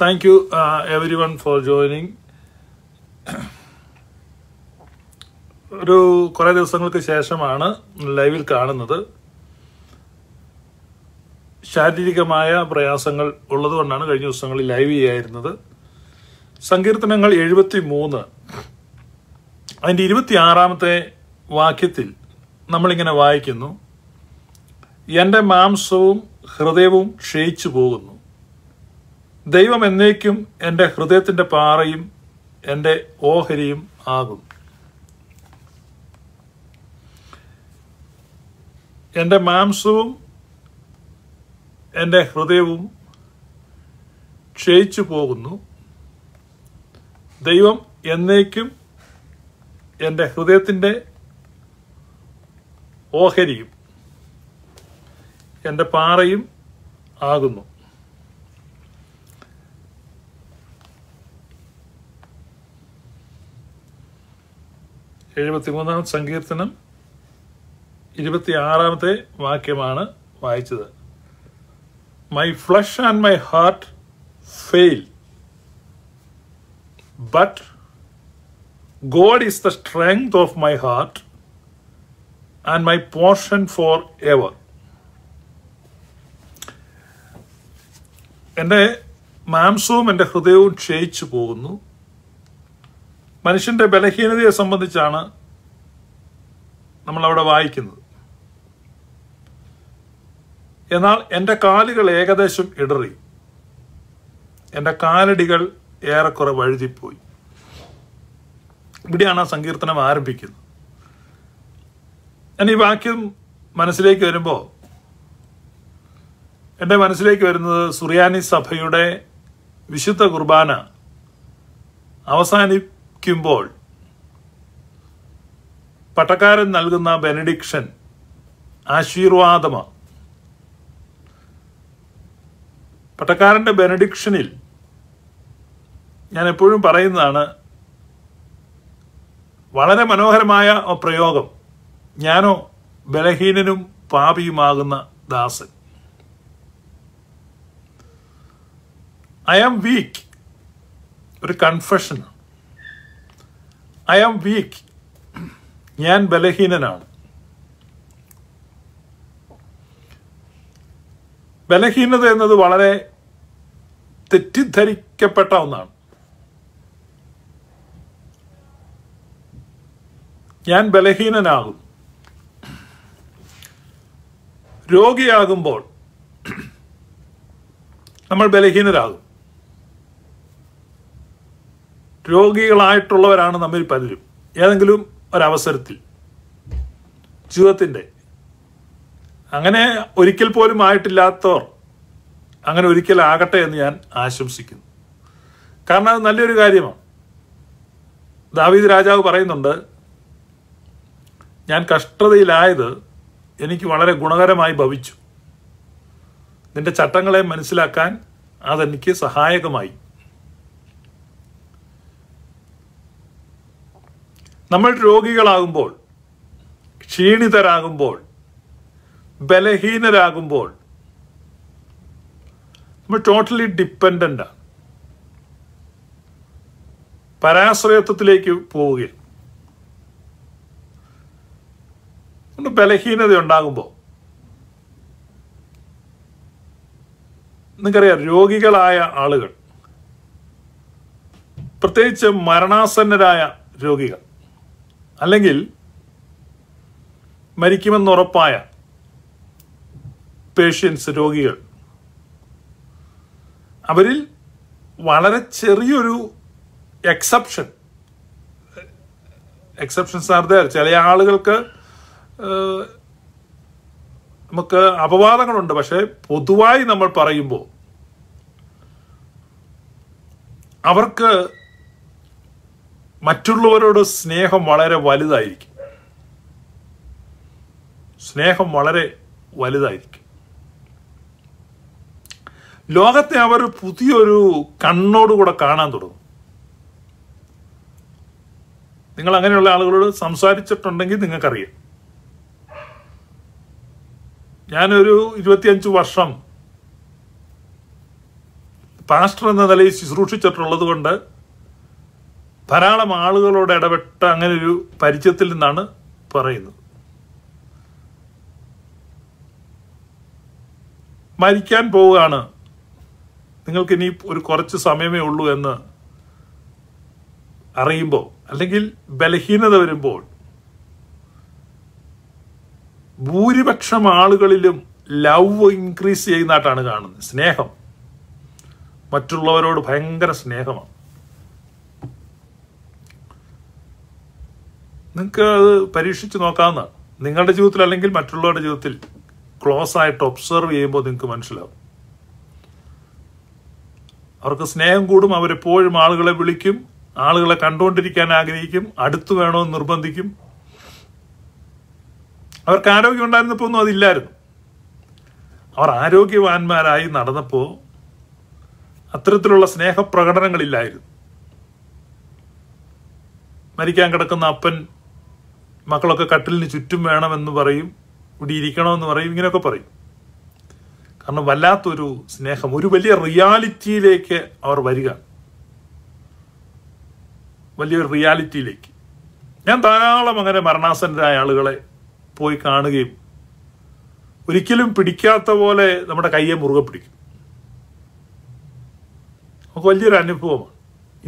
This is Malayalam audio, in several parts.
thank you every uh, everyone for joining ഒരു കുറേ ദിവസങ്ങൾക്ക് ശേഷമാണ് ലൈവിൽ കാണുന്നത് ശാരീരികമായ പ്രയാസങ്ങൾ ഉള്ളതുകൊണ്ടാണ് കഴിഞ്ഞ ദിവസങ്ങളിൽ ലൈവ് ചെയ്യായിരുന്നത് സങ്കീർത്തനങ്ങൾ എഴുപത്തി മൂന്ന് അതിൻ്റെ ഇരുപത്തി ആറാമത്തെ വാക്യത്തിൽ നമ്മളിങ്ങനെ വായിക്കുന്നു എൻ്റെ മാംസവും ഹൃദയവും ക്ഷയിച്ചു പോകുന്നു ദൈവം എന്നേക്കും എൻ്റെ ഹൃദയത്തിൻ്റെ പാറയും എൻ്റെ ഓഹരിയും ആകും എൻ്റെ മാംസവും എൻ്റെ ഹൃദയവും ക്ഷയിച്ചു പോകുന്നു ദൈവം എന്നേക്കും എൻ്റെ ഹൃദയത്തിൻ്റെ ഓഹരിയും എൻ്റെ പാറയും ആകുന്നു എഴുപത്തിമൂന്നാം സങ്കീർത്തനം ഇരുപത്തിയാറാമത്തെ വാക്യമാണ് വായിച്ചത് my flesh and my heart fail but God is the strength of my heart and my portion forever എൻ്റെ മാംസവും എൻ്റെ ഹൃദയവും ക്ഷയിച്ചു പോകുന്നു മനുഷ്യന്റെ ബലഹീനതയെ സംബന്ധിച്ചാണ് നമ്മൾ അവിടെ വായിക്കുന്നത് എന്നാൽ എൻ്റെ കാലുകൾ ഏകദേശം ഇടറി എൻ്റെ കാലടികൾ ഏറെക്കുറെ വഴുതിപ്പോയി ഇവിടെയാണ് ആ സങ്കീർത്തനം ആരംഭിക്കുന്നത് ഞാൻ ഈ വാക്യം മനസ്സിലേക്ക് വരുമ്പോൾ എൻ്റെ മനസ്സിലേക്ക് വരുന്നത് സുറിയാനി സഭയുടെ വിശുദ്ധ കുർബാന അവസാനി ഇരിക്കുമ്പോൾ പട്ടക്കാരൻ നൽകുന്ന ബെനഡിക്ഷൻ ആശീർവാദമാണ് പട്ടക്കാരൻ്റെ ബെനഡിക്ഷനിൽ ഞാൻ എപ്പോഴും പറയുന്നതാണ് വളരെ മനോഹരമായ പ്രയോഗം ഞാനോ ബലഹീനനും പാപിയുമാകുന്ന ദാസൻ ഐ ആം വീക്ക് ഒരു കൺഫഷനാണ് ഐ ആം വീക്ക് ഞാൻ ബലഹീനനാണ് ബലഹീനത എന്നത് വളരെ തെറ്റിദ്ധരിക്കപ്പെട്ട ഒന്നാണ് ഞാൻ ബലഹീനനാകും രോഗിയാകുമ്പോൾ നമ്മൾ ബലഹീനരാകും രോഗികളായിട്ടുള്ളവരാണ് നമ്മൾ പലരും ഏതെങ്കിലും ഒരവസരത്തിൽ ജീവിതത്തിൻ്റെ അങ്ങനെ ഒരിക്കൽ പോലും ആയിട്ടില്ലാത്തവർ അങ്ങനെ ഒരിക്കൽ ആകട്ടെ എന്ന് ഞാൻ ആശംസിക്കുന്നു കാരണം അത് നല്ലൊരു കാര്യമാണ് ദാവീദ് രാജാവ് പറയുന്നുണ്ട് ഞാൻ കഷ്ടതയിലായത് എനിക്ക് വളരെ ഗുണകരമായി ഭവിച്ചു നിന്റെ ചട്ടങ്ങളെ മനസ്സിലാക്കാൻ അതെനിക്ക് സഹായകമായി നമ്മൾ രോഗികളാകുമ്പോൾ ക്ഷീണിതരാകുമ്പോൾ ബലഹീനരാകുമ്പോൾ നമ്മൾ ടോട്ടലി ഡിപ്പെൻഡൻ്റാണ് പരാശ്രയത്വത്തിലേക്ക് പോവുകയും അതുകൊണ്ട് ബലഹീനത ഉണ്ടാകുമ്പോൾ നിങ്ങൾക്കറിയാം രോഗികളായ ആളുകൾ പ്രത്യേകിച്ച് മരണാസന്നരായ രോഗികൾ അല്ലെങ്കിൽ മരിക്കുമെന്നുറപ്പായ പേഷ്യൻസ് രോഗികൾ അവരിൽ വളരെ ചെറിയൊരു എക്സെപ്ഷൻ എക്സെപ്ഷൻസ് ആർ ദയർ ചില ആളുകൾക്ക് നമുക്ക് അപവാദങ്ങളുണ്ട് പക്ഷേ പൊതുവായി നമ്മൾ പറയുമ്പോൾ അവർക്ക് മറ്റുള്ളവരോട് സ്നേഹം വളരെ വലുതായിരിക്കും സ്നേഹം വളരെ വലുതായിരിക്കും ലോകത്തെ അവർ പുതിയൊരു കണ്ണോടുകൂടെ കാണാൻ തുടങ്ങും നിങ്ങൾ അങ്ങനെയുള്ള ആളുകളോട് സംസാരിച്ചിട്ടുണ്ടെങ്കിൽ നിങ്ങൾക്കറിയാം ഞാനൊരു ഇരുപത്തിയഞ്ച് വർഷം പാസ്റ്റർ എന്ന നിലയിൽ ശുശ്രൂഷിച്ചിട്ടുള്ളത് കൊണ്ട് ധാരാളം ആളുകളോട് ഇടപെട്ട അങ്ങനെ ഒരു പരിചയത്തിൽ നിന്നാണ് പറയുന്നത് മരിക്കാൻ പോവുകയാണ് നിങ്ങൾക്ക് ഇനി ഒരു കുറച്ച് സമയമേ ഉള്ളൂ എന്ന് അറിയുമ്പോൾ അല്ലെങ്കിൽ ബലഹീനത വരുമ്പോൾ ഭൂരിപക്ഷം ആളുകളിലും ലവ് ഇൻക്രീസ് ചെയ്യുന്നതായിട്ടാണ് കാണുന്നത് സ്നേഹം മറ്റുള്ളവരോട് ഭയങ്കര സ്നേഹമാണ് നിങ്ങൾക്ക് അത് പരീക്ഷിച്ച് നോക്കാവുന്ന നിങ്ങളുടെ ജീവിതത്തിൽ അല്ലെങ്കിൽ മറ്റുള്ളവരുടെ ജീവിതത്തിൽ ക്ലോസ് ആയിട്ട് ഒബ്സർവ് ചെയ്യുമ്പോൾ നിങ്ങൾക്ക് മനസ്സിലാവും അവർക്ക് സ്നേഹം കൂടും അവരെപ്പോഴും ആളുകളെ വിളിക്കും ആളുകളെ കണ്ടുകൊണ്ടിരിക്കാൻ ആഗ്രഹിക്കും അടുത്തു വേണമെന്ന് നിർബന്ധിക്കും അവർക്ക് ആരോഗ്യം ഉണ്ടായിരുന്നപ്പോൾ ഒന്നും അതില്ലായിരുന്നു അവർ ആരോഗ്യവാന്മാരായി നടന്നപ്പോൾ അത്തരത്തിലുള്ള സ്നേഹപ്രകടനങ്ങളില്ലായിരുന്നു മരിക്കാൻ കിടക്കുന്ന അപ്പൻ മക്കളൊക്കെ കട്ടിലിന് ചുറ്റും വേണമെന്ന് പറയും ഇവിടെ ഇരിക്കണമെന്ന് പറയും ഇങ്ങനെയൊക്കെ പറയും കാരണം വല്ലാത്തൊരു സ്നേഹം ഒരു വലിയ റിയാലിറ്റിയിലേക്ക് അവർ വരിക വലിയൊരു റിയാലിറ്റിയിലേക്ക് ഞാൻ ധാരാളം അങ്ങനെ മരണാസന്നരായ ആളുകളെ പോയി കാണുകയും ഒരിക്കലും പിടിക്കാത്ത പോലെ നമ്മുടെ കയ്യെ മുറുകെ പിടിക്കും നമുക്ക് വലിയൊരു അനുഭവമാണ്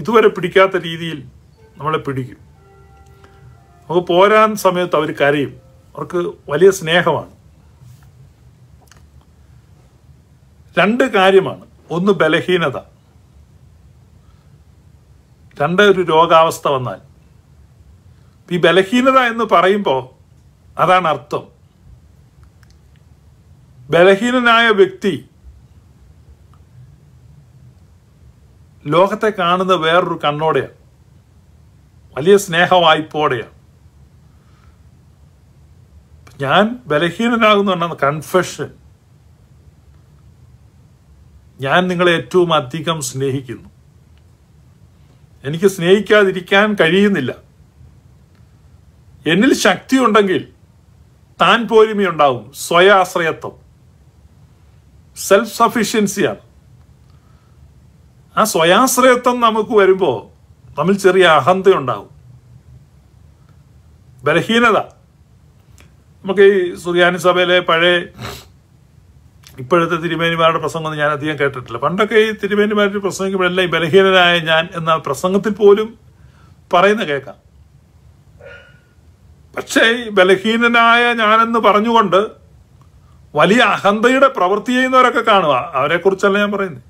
ഇതുവരെ പിടിക്കാത്ത രീതിയിൽ നമ്മളെ പിടിക്കും നമുക്ക് പോരാൻ സമയത്ത് അവർ കരയും അവർക്ക് വലിയ സ്നേഹമാണ് രണ്ട് കാര്യമാണ് ഒന്ന് ബലഹീനത രണ്ട് ഒരു രോഗാവസ്ഥ വന്നാൽ ഈ ബലഹീനത എന്ന് പറയുമ്പോൾ അതാണ് അർത്ഥം ബലഹീനനായ വ്യക്തി ലോകത്തെ കാണുന്ന വേറൊരു കണ്ണോടെയാണ് വലിയ സ്നേഹവായ്പോടെയാണ് ഞാൻ ബലഹീനനാകുന്നു കൺഫഷൻ ഞാൻ നിങ്ങളെ ഏറ്റവും അധികം സ്നേഹിക്കുന്നു എനിക്ക് സ്നേഹിക്കാതിരിക്കാൻ കഴിയുന്നില്ല എന്നിൽ ശക്തി ഉണ്ടെങ്കിൽ താൻ പോരുമയുണ്ടാവും സ്വയാശ്രയത്വം സെൽഫ് സഫീഷ്യൻസിയാണ് ആ സ്വയാശ്രയത്വം നമുക്ക് വരുമ്പോൾ തമ്മിൽ ചെറിയ അഹന്തയുണ്ടാവും ബലഹീനത നമുക്ക് ഈ സുറിയാനി സഭയിലെ പഴയ ഇപ്പോഴത്തെ തിരുമേനിമാരുടെ പ്രസംഗം ഞാൻ അധികം കേട്ടിട്ടില്ല പണ്ടൊക്കെ ഈ തിരുമേനിമാരുടെ പ്രസംഗിക്കുമ്പോഴെല്ലാം ഈ ബലഹീനനായ ഞാൻ എന്ന പ്രസംഗത്തിൽ പോലും പറയുന്ന കേൾക്കാം പക്ഷേ ഈ ബലഹീനനായ ഞാനെന്ന് പറഞ്ഞുകൊണ്ട് വലിയ അഹന്തയുടെ പ്രവൃത്തി ചെയ്യുന്നവരൊക്കെ കാണുക അവരെക്കുറിച്ചല്ല ഞാൻ പറയുന്നത്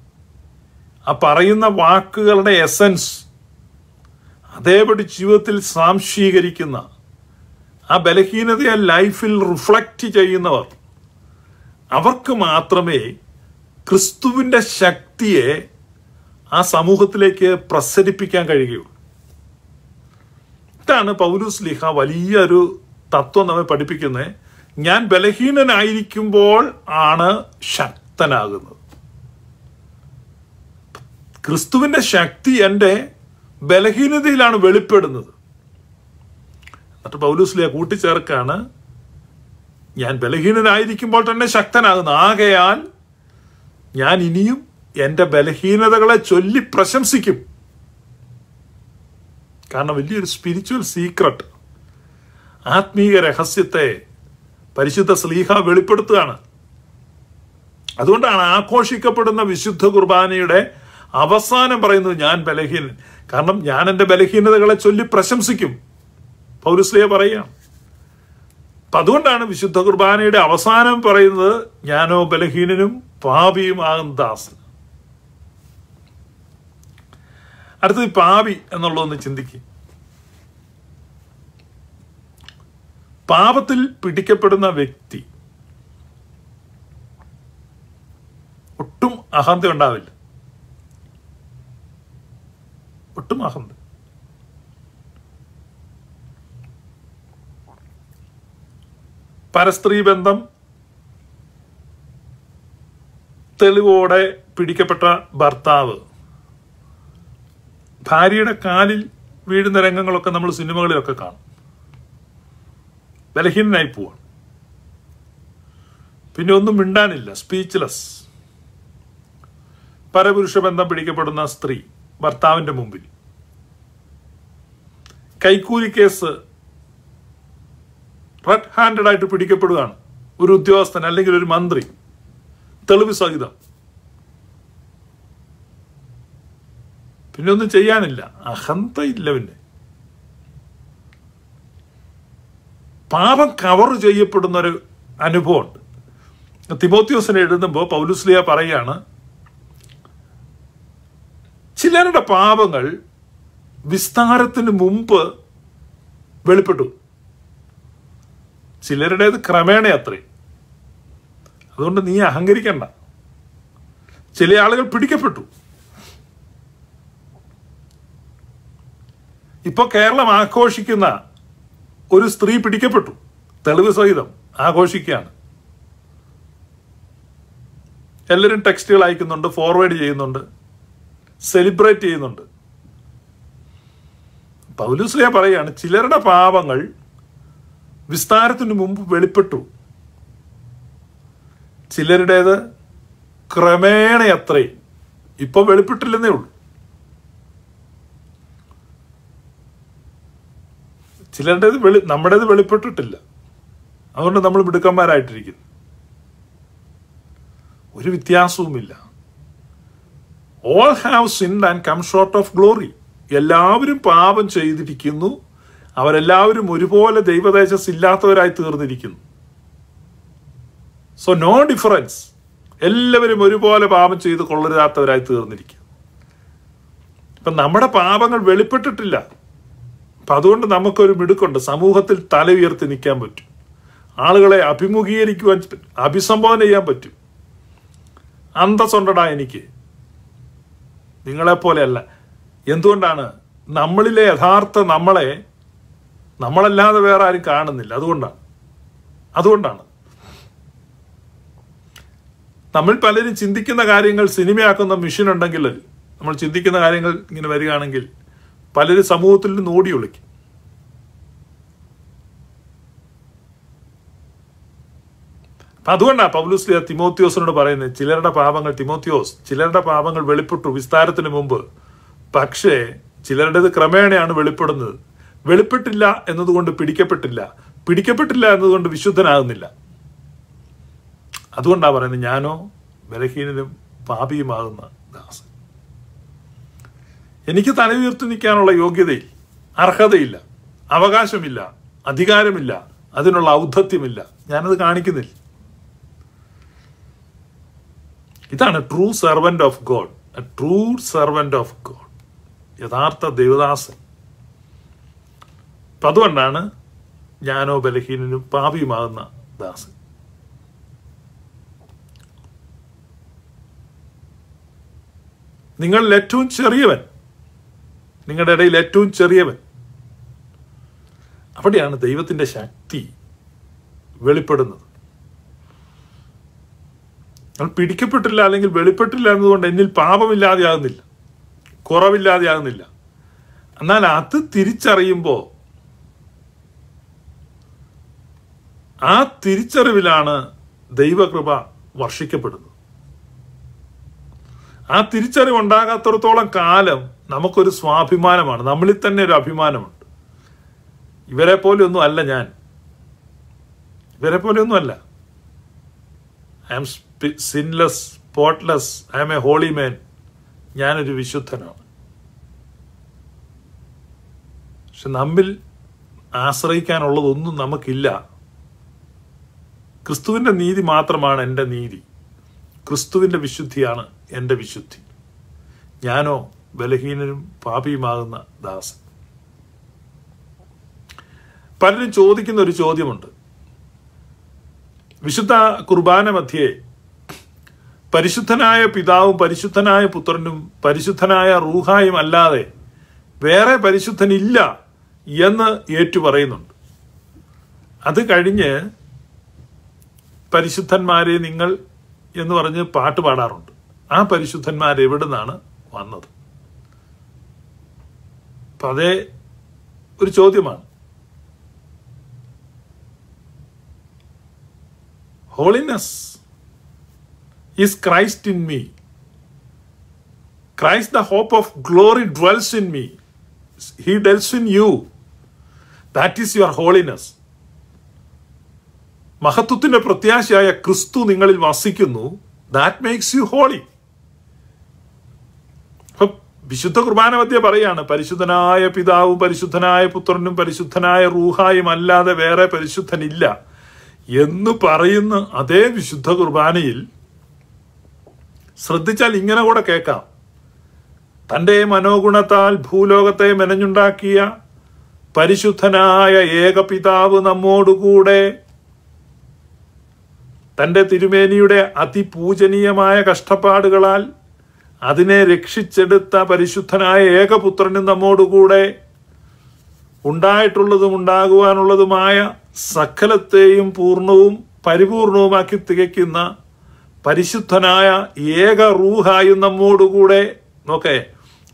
ആ പറയുന്ന വാക്കുകളുടെ എസൻസ് അതേപടി ജീവിതത്തിൽ സാംശീകരിക്കുന്ന ആ ബലഹീനതയെ ലൈഫിൽ റിഫ്ലക്റ്റ് ചെയ്യുന്നവർ അവർക്ക് മാത്രമേ ക്രിസ്തുവിൻ്റെ ശക്തിയെ ആ സമൂഹത്തിലേക്ക് പ്രസരിപ്പിക്കാൻ കഴിയുകയുള്ളൂ ഇതാണ് പൗലൂസ് ലിഹ വലിയൊരു തത്വം നമ്മെ പഠിപ്പിക്കുന്നത് ഞാൻ ബലഹീനനായിരിക്കുമ്പോൾ ആണ് ശക്തനാകുന്നത് ക്രിസ്തുവിൻ്റെ ശക്തി എൻ്റെ ബലഹീനതയിലാണ് വെളിപ്പെടുന്നത് എന്നിട്ട് പൗലൂസ്ലിയ കൂട്ടിച്ചേർക്കാണ് ഞാൻ ബലഹീനനായിരിക്കുമ്പോൾ തന്നെ ശക്തനാകുന്നു ആകയാൽ ഞാൻ ഇനിയും എൻ്റെ ബലഹീനതകളെ ചൊല്ലി പ്രശംസിക്കും കാരണം വലിയൊരു സ്പിരിച്വൽ സീക്രട്ട് ആത്മീയ രഹസ്യത്തെ പരിശുദ്ധ സ്ലീഹ വെളിപ്പെടുത്തുകയാണ് അതുകൊണ്ടാണ് ആഘോഷിക്കപ്പെടുന്ന വിശുദ്ധ കുർബാനയുടെ അവസാനം പറയുന്നത് ഞാൻ ബലഹീനൻ കാരണം ഞാൻ എൻ്റെ ബലഹീനതകളെ ചൊല്ലി പ്രശംസിക്കും പൗരസ്ലിയ പറയുകയാണ് അപ്പം അതുകൊണ്ടാണ് വിശുദ്ധ കുർബാനയുടെ അവസാനം പറയുന്നത് ഞാനോ ബലഹീനനും പാപിയുമാകും ദാസൻ അടുത്തത് പാപി എന്നുള്ളതൊന്ന് ചിന്തിക്കുക പാപത്തിൽ പിടിക്കപ്പെടുന്ന വ്യക്തി ഒട്ടും അഹന്ത ഉണ്ടാവില്ല ഒട്ടും അഹന്ത പരസ്ത്രീ ബന്ധം തെളിവോടെ പിടിക്കപ്പെട്ട ഭർത്താവ് ഭാര്യയുടെ കാലിൽ വീഴുന്ന രംഗങ്ങളൊക്കെ നമ്മൾ സിനിമകളിലൊക്കെ കാണും ബലഹീനായി പോവാണ് പിന്നെ ഒന്നും മിണ്ടാനില്ല സ്പീച്ച്ലെസ് പരപുരുഷ ബന്ധം പിടിക്കപ്പെടുന്ന സ്ത്രീ ഭർത്താവിൻ്റെ മുമ്പിൽ കൈക്കൂലി കേസ് റെഡ് ഹാൻഡഡ് ആയിട്ട് പിടിക്കപ്പെടുകയാണ് ഒരു ഉദ്യോഗസ്ഥൻ അല്ലെങ്കിൽ ഒരു മന്ത്രി തെളിവ് സഹിതം പിന്നെ ഒന്നും ചെയ്യാനില്ല അഹന്ത ഇല്ല പിന്നെ പാപം കവർ ചെയ്യപ്പെടുന്ന ഒരു അനുഭവമുണ്ട് തിമോത്യോസിനെ എഴുതുമ്പോൾ പൗലുസ്ലിയ പറയാണ് ചിലരുടെ പാപങ്ങൾ വിസ്താരത്തിന് മുമ്പ് വെളിപ്പെട്ടു ചിലരുടേത് ക്രമേണ അത്രയും അതുകൊണ്ട് നീ അഹങ്കരിക്കണ്ട ചില ആളുകൾ പിടിക്കപ്പെട്ടു ഇപ്പോൾ കേരളം ആഘോഷിക്കുന്ന ഒരു സ്ത്രീ പിടിക്കപ്പെട്ടു തെളിവ് സഹിതം ആഘോഷിക്കുകയാണ് എല്ലാവരും ടെക്സ്റ്റുകൾ അയക്കുന്നുണ്ട് ഫോർവേഡ് ചെയ്യുന്നുണ്ട് സെലിബ്രേറ്റ് ചെയ്യുന്നുണ്ട് പൗലുസ്ലിയ പറയാണ് ചിലരുടെ പാപങ്ങൾ വിസ്താരത്തിന് മുമ്പ് വെളിപ്പെട്ടു ചിലരുടേത് ക്രമേണ അത്രയും ഇപ്പം വെളിപ്പെട്ടില്ലെന്നേ ഉള്ളൂ ചിലരുടേത് വെളി നമ്മുടേത് വെളിപ്പെട്ടിട്ടില്ല അതുകൊണ്ട് നമ്മൾ മിടുക്കന്മാരായിട്ടിരിക്കുന്നു ഒരു വ്യത്യാസവുമില്ല all have sinned and come short of glory എല്ലാവരും പാപം ചെയ്തിരിക്കുന്നു അവരെല്ലാവരും ഒരുപോലെ ദൈവദേശസ് ഇല്ലാത്തവരായി തീർന്നിരിക്കുന്നു സോ നോ ഡിഫറൻസ് എല്ലാവരും ഒരുപോലെ പാപം ചെയ്ത് കൊള്ളരുതാത്തവരായി തീർന്നിരിക്കും ഇപ്പം നമ്മുടെ പാപങ്ങൾ വെളിപ്പെട്ടിട്ടില്ല അപ്പം അതുകൊണ്ട് നമുക്കൊരു മിടുക്കുണ്ട് സമൂഹത്തിൽ തല ഉയർത്തി നിൽക്കാൻ പറ്റും ആളുകളെ അഭിമുഖീകരിക്കുവാൻ അഭിസംബോധന ചെയ്യാൻ പറ്റും അന്തസ്സുണ്ടടാ എനിക്ക് നിങ്ങളെപ്പോലെയല്ല എന്തുകൊണ്ടാണ് നമ്മളിലെ യഥാർത്ഥ നമ്മളെ നമ്മളല്ലാതെ വേറെ ആരും കാണുന്നില്ല അതുകൊണ്ടാണ് അതുകൊണ്ടാണ് നമ്മൾ പലരും ചിന്തിക്കുന്ന കാര്യങ്ങൾ സിനിമയാക്കുന്ന മിഷൻ ഉണ്ടെങ്കിൽ നമ്മൾ ചിന്തിക്കുന്ന കാര്യങ്ങൾ ഇങ്ങനെ വരികയാണെങ്കിൽ പലരും സമൂഹത്തിൽ നിന്ന് ഓടി ഒളിക്കും അപ്പം അതുകൊണ്ടാണ് പൗലുസ്ലിയ തിമോത്യോസിനോട് പറയുന്നത് ചിലരുടെ പാപങ്ങൾ തിമോത്യോസ് ചിലരുടെ പാപങ്ങൾ വെളിപ്പെട്ടു വിസ്താരത്തിന് മുമ്പ് പക്ഷേ ചിലരുടേത് ക്രമേണയാണ് വെളിപ്പെടുന്നത് വെളിപ്പെട്ടില്ല എന്നതുകൊണ്ട് പിടിക്കപ്പെട്ടില്ല പിടിക്കപ്പെട്ടില്ല എന്നതുകൊണ്ട് വിശുദ്ധനാകുന്നില്ല അതുകൊണ്ടാണ് പറയുന്നത് ഞാനോ ബലഹീനനും പാപിയുമാകുന്ന ദാസൻ എനിക്ക് തല ഉയർത്തി നിൽക്കാനുള്ള യോഗ്യതയിൽ അർഹതയില്ല അവകാശമില്ല അധികാരമില്ല അതിനുള്ള ഔദ്ധത്യമില്ല ഞാനത് കാണിക്കുന്നില്ല ഇതാണ് true servant of God true servant of God യഥാർത്ഥ ദൈവദാസൻ അപ്പം അതുകൊണ്ടാണ് ഞാനോ ബലഹീനനും പാപിയുമാകുന്ന ദാസൻ നിങ്ങളിൽ ഏറ്റവും ചെറിയവൻ നിങ്ങളുടെ ഇടയിൽ ഏറ്റവും ചെറിയവൻ അവിടെയാണ് ദൈവത്തിൻ്റെ ശക്തി വെളിപ്പെടുന്നത് നിങ്ങൾ പിടിക്കപ്പെട്ടില്ല അല്ലെങ്കിൽ വെളിപ്പെട്ടില്ല എന്നതുകൊണ്ട് എന്നിൽ പാപമില്ലാതെയാകുന്നില്ല കുറവില്ലാതെയാകുന്നില്ല എന്നാൽ അത് തിരിച്ചറിയുമ്പോൾ ആ തിരിച്ചറിവിലാണ് ദൈവകൃപ വർഷിക്കപ്പെടുന്നത് ആ തിരിച്ചറിവ് കാലം നമുക്കൊരു സ്വാഭിമാനമാണ് നമ്മളിൽ തന്നെ ഒരു അഭിമാനമുണ്ട് ഇവരെ ഒന്നും അല്ല ഞാൻ ഇവരെ പോലെയൊന്നും അല്ല I am sinless spotless I am a holy man ഞാനൊരു വിശുദ്ധനാണ് പക്ഷെ നമ്മിൽ ആശ്രയിക്കാനുള്ളതൊന്നും നമുക്കില്ല ക്രിസ്തുവിൻ്റെ നീതി മാത്രമാണ് എൻ്റെ നീതി ക്രിസ്തുവിൻ്റെ വിശുദ്ധിയാണ് എൻ്റെ വിശുദ്ധി ഞാനോ ബലഹീനനും പാപിയുമാകുന്ന ദാസൻ പലരും ചോദിക്കുന്ന ഒരു ചോദ്യമുണ്ട് വിശുദ്ധ കുർബാന മധ്യേ പരിശുദ്ധനായ പിതാവും പരിശുദ്ധനായ പുത്രനും പരിശുദ്ധനായ റൂഹായും അല്ലാതെ വേറെ പരിശുദ്ധനില്ല എന്ന് ഏറ്റുപറയുന്നുണ്ട് അത് കഴിഞ്ഞ് പരിശുദ്ധന്മാരെ നിങ്ങൾ എന്ന് പറഞ്ഞ് പാട്ട് പാടാറുണ്ട് ആ പരിശുദ്ധന്മാർ എവിടെ നിന്നാണ് വന്നത് അപ്പം അതേ ഒരു ചോദ്യമാണ് holiness is Christ in me Christ the hope of glory dwells in me he dwells in you that is your holiness മഹത്വത്തിന്റെ പ്രത്യാശയായ ക്രിസ്തു നിങ്ങളിൽ വസിക്കുന്നു ദാറ്റ് മേക്സ് യു ഹോളി വിശുദ്ധ കുർബാന മധ്യ പറയാണ് പരിശുദ്ധനായ പിതാവും പരിശുദ്ധനായ പുത്രനും പരിശുദ്ധനായ റൂഹായും അല്ലാതെ വേറെ പരിശുദ്ധനില്ല എന്ന് പറയുന്ന അതേ വിശുദ്ധ കുർബാനയിൽ ശ്രദ്ധിച്ചാൽ ഇങ്ങനെ കൂടെ കേൾക്കാം തൻ്റെ മനോഗുണത്താൽ ഭൂലോകത്തെ മെനഞ്ഞുണ്ടാക്കിയ പരിശുദ്ധനായ പിതാവ് നമ്മോടുകൂടെ തൻ്റെ തിരുമേനിയുടെ അതിപൂജനീയമായ കഷ്ടപ്പാടുകളാൽ അതിനെ രക്ഷിച്ചെടുത്ത പരിശുദ്ധനായ ഏകപുത്രനും നമ്മോടുകൂടെ ഉണ്ടായിട്ടുള്ളതും ഉണ്ടാകുവാനുള്ളതുമായ സകലത്തെയും പൂർണ്ണവും പരിപൂർണവുമാക്കി തികയ്ക്കുന്ന പരിശുദ്ധനായ ഏക റൂഹായും നമ്മോടുകൂടെ നോക്കേ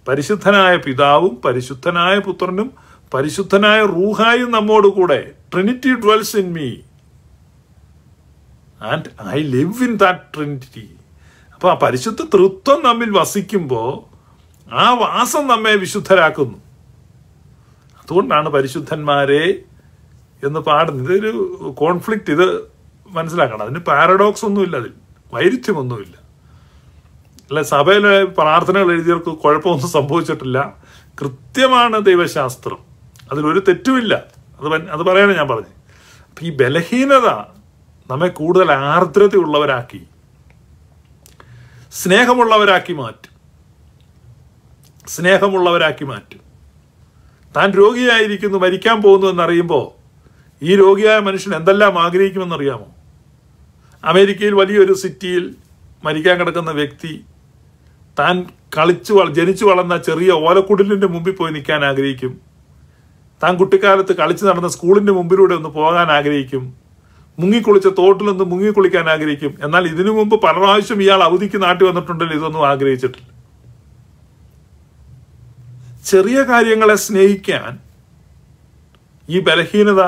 പരിശുദ്ധനായ പിതാവും പരിശുദ്ധനായ പുത്രനും പരിശുദ്ധനായ റൂഹായും നമ്മോടുകൂടെ Trinity dwells in me and I live in that Trinity അപ്പോൾ ആ പരിശുദ്ധ തൃത്വം നമ്മിൽ വസിക്കുമ്പോൾ ആ വാസം നമ്മെ വിശുദ്ധരാക്കുന്നു അതുകൊണ്ടാണ് പരിശുദ്ധന്മാരെ എന്ന് പാടുന്നത് ഇതൊരു കോൺഫ്ലിക്റ്റ് ഇത് മനസ്സിലാക്കണം അതിന് പാരഡോക്സ് ഒന്നുമില്ല അതിൽ വൈരുദ്ധ്യമൊന്നുമില്ല അല്ല സഭയിലെ പ്രാർത്ഥനകൾ എഴുതിയവർക്ക് കുഴപ്പമൊന്നും സംഭവിച്ചിട്ടില്ല കൃത്യമാണ് ദൈവശാസ്ത്രം അതിലൊരു തെറ്റുമില്ല അത് അത് പറയാനാണ് ഞാൻ പറഞ്ഞത് അപ്പം ഈ ബലഹീനത നമ്മെ കൂടുതൽ ആർദ്രതയുള്ളവരാക്കി സ്നേഹമുള്ളവരാക്കി മാറ്റും സ്നേഹമുള്ളവരാക്കി മാറ്റും താൻ രോഗിയായിരിക്കുന്നു മരിക്കാൻ പോകുന്നു എന്നറിയുമ്പോൾ ഈ രോഗിയായ മനുഷ്യൻ എന്തെല്ലാം ആഗ്രഹിക്കുമെന്നറിയാമോ അമേരിക്കയിൽ വലിയൊരു സിറ്റിയിൽ മരിക്കാൻ കിടക്കുന്ന വ്യക്തി താൻ കളിച്ചു ജനിച്ചു വളർന്ന ചെറിയ ഓലക്കുടലിൻ്റെ മുമ്പിൽ പോയി നിൽക്കാൻ ആഗ്രഹിക്കും താൻ കുട്ടിക്കാലത്ത് കളിച്ചു നടന്ന സ്കൂളിൻ്റെ മുമ്പിലൂടെ ഒന്ന് പോകാൻ ആഗ്രഹിക്കും മുങ്ങിക്കുളിച്ച തോട്ടിലൊന്ന് മുങ്ങിക്കുളിക്കാൻ ആഗ്രഹിക്കും എന്നാൽ ഇതിനു മുമ്പ് പല പ്രാവശ്യം ഇയാൾ അവധിക്ക് നാട്ടിൽ വന്നിട്ടുണ്ടല്ലോ ഇതൊന്നും ആഗ്രഹിച്ചിട്ടില്ല ചെറിയ കാര്യങ്ങളെ സ്നേഹിക്കാൻ ഈ ബലഹീനത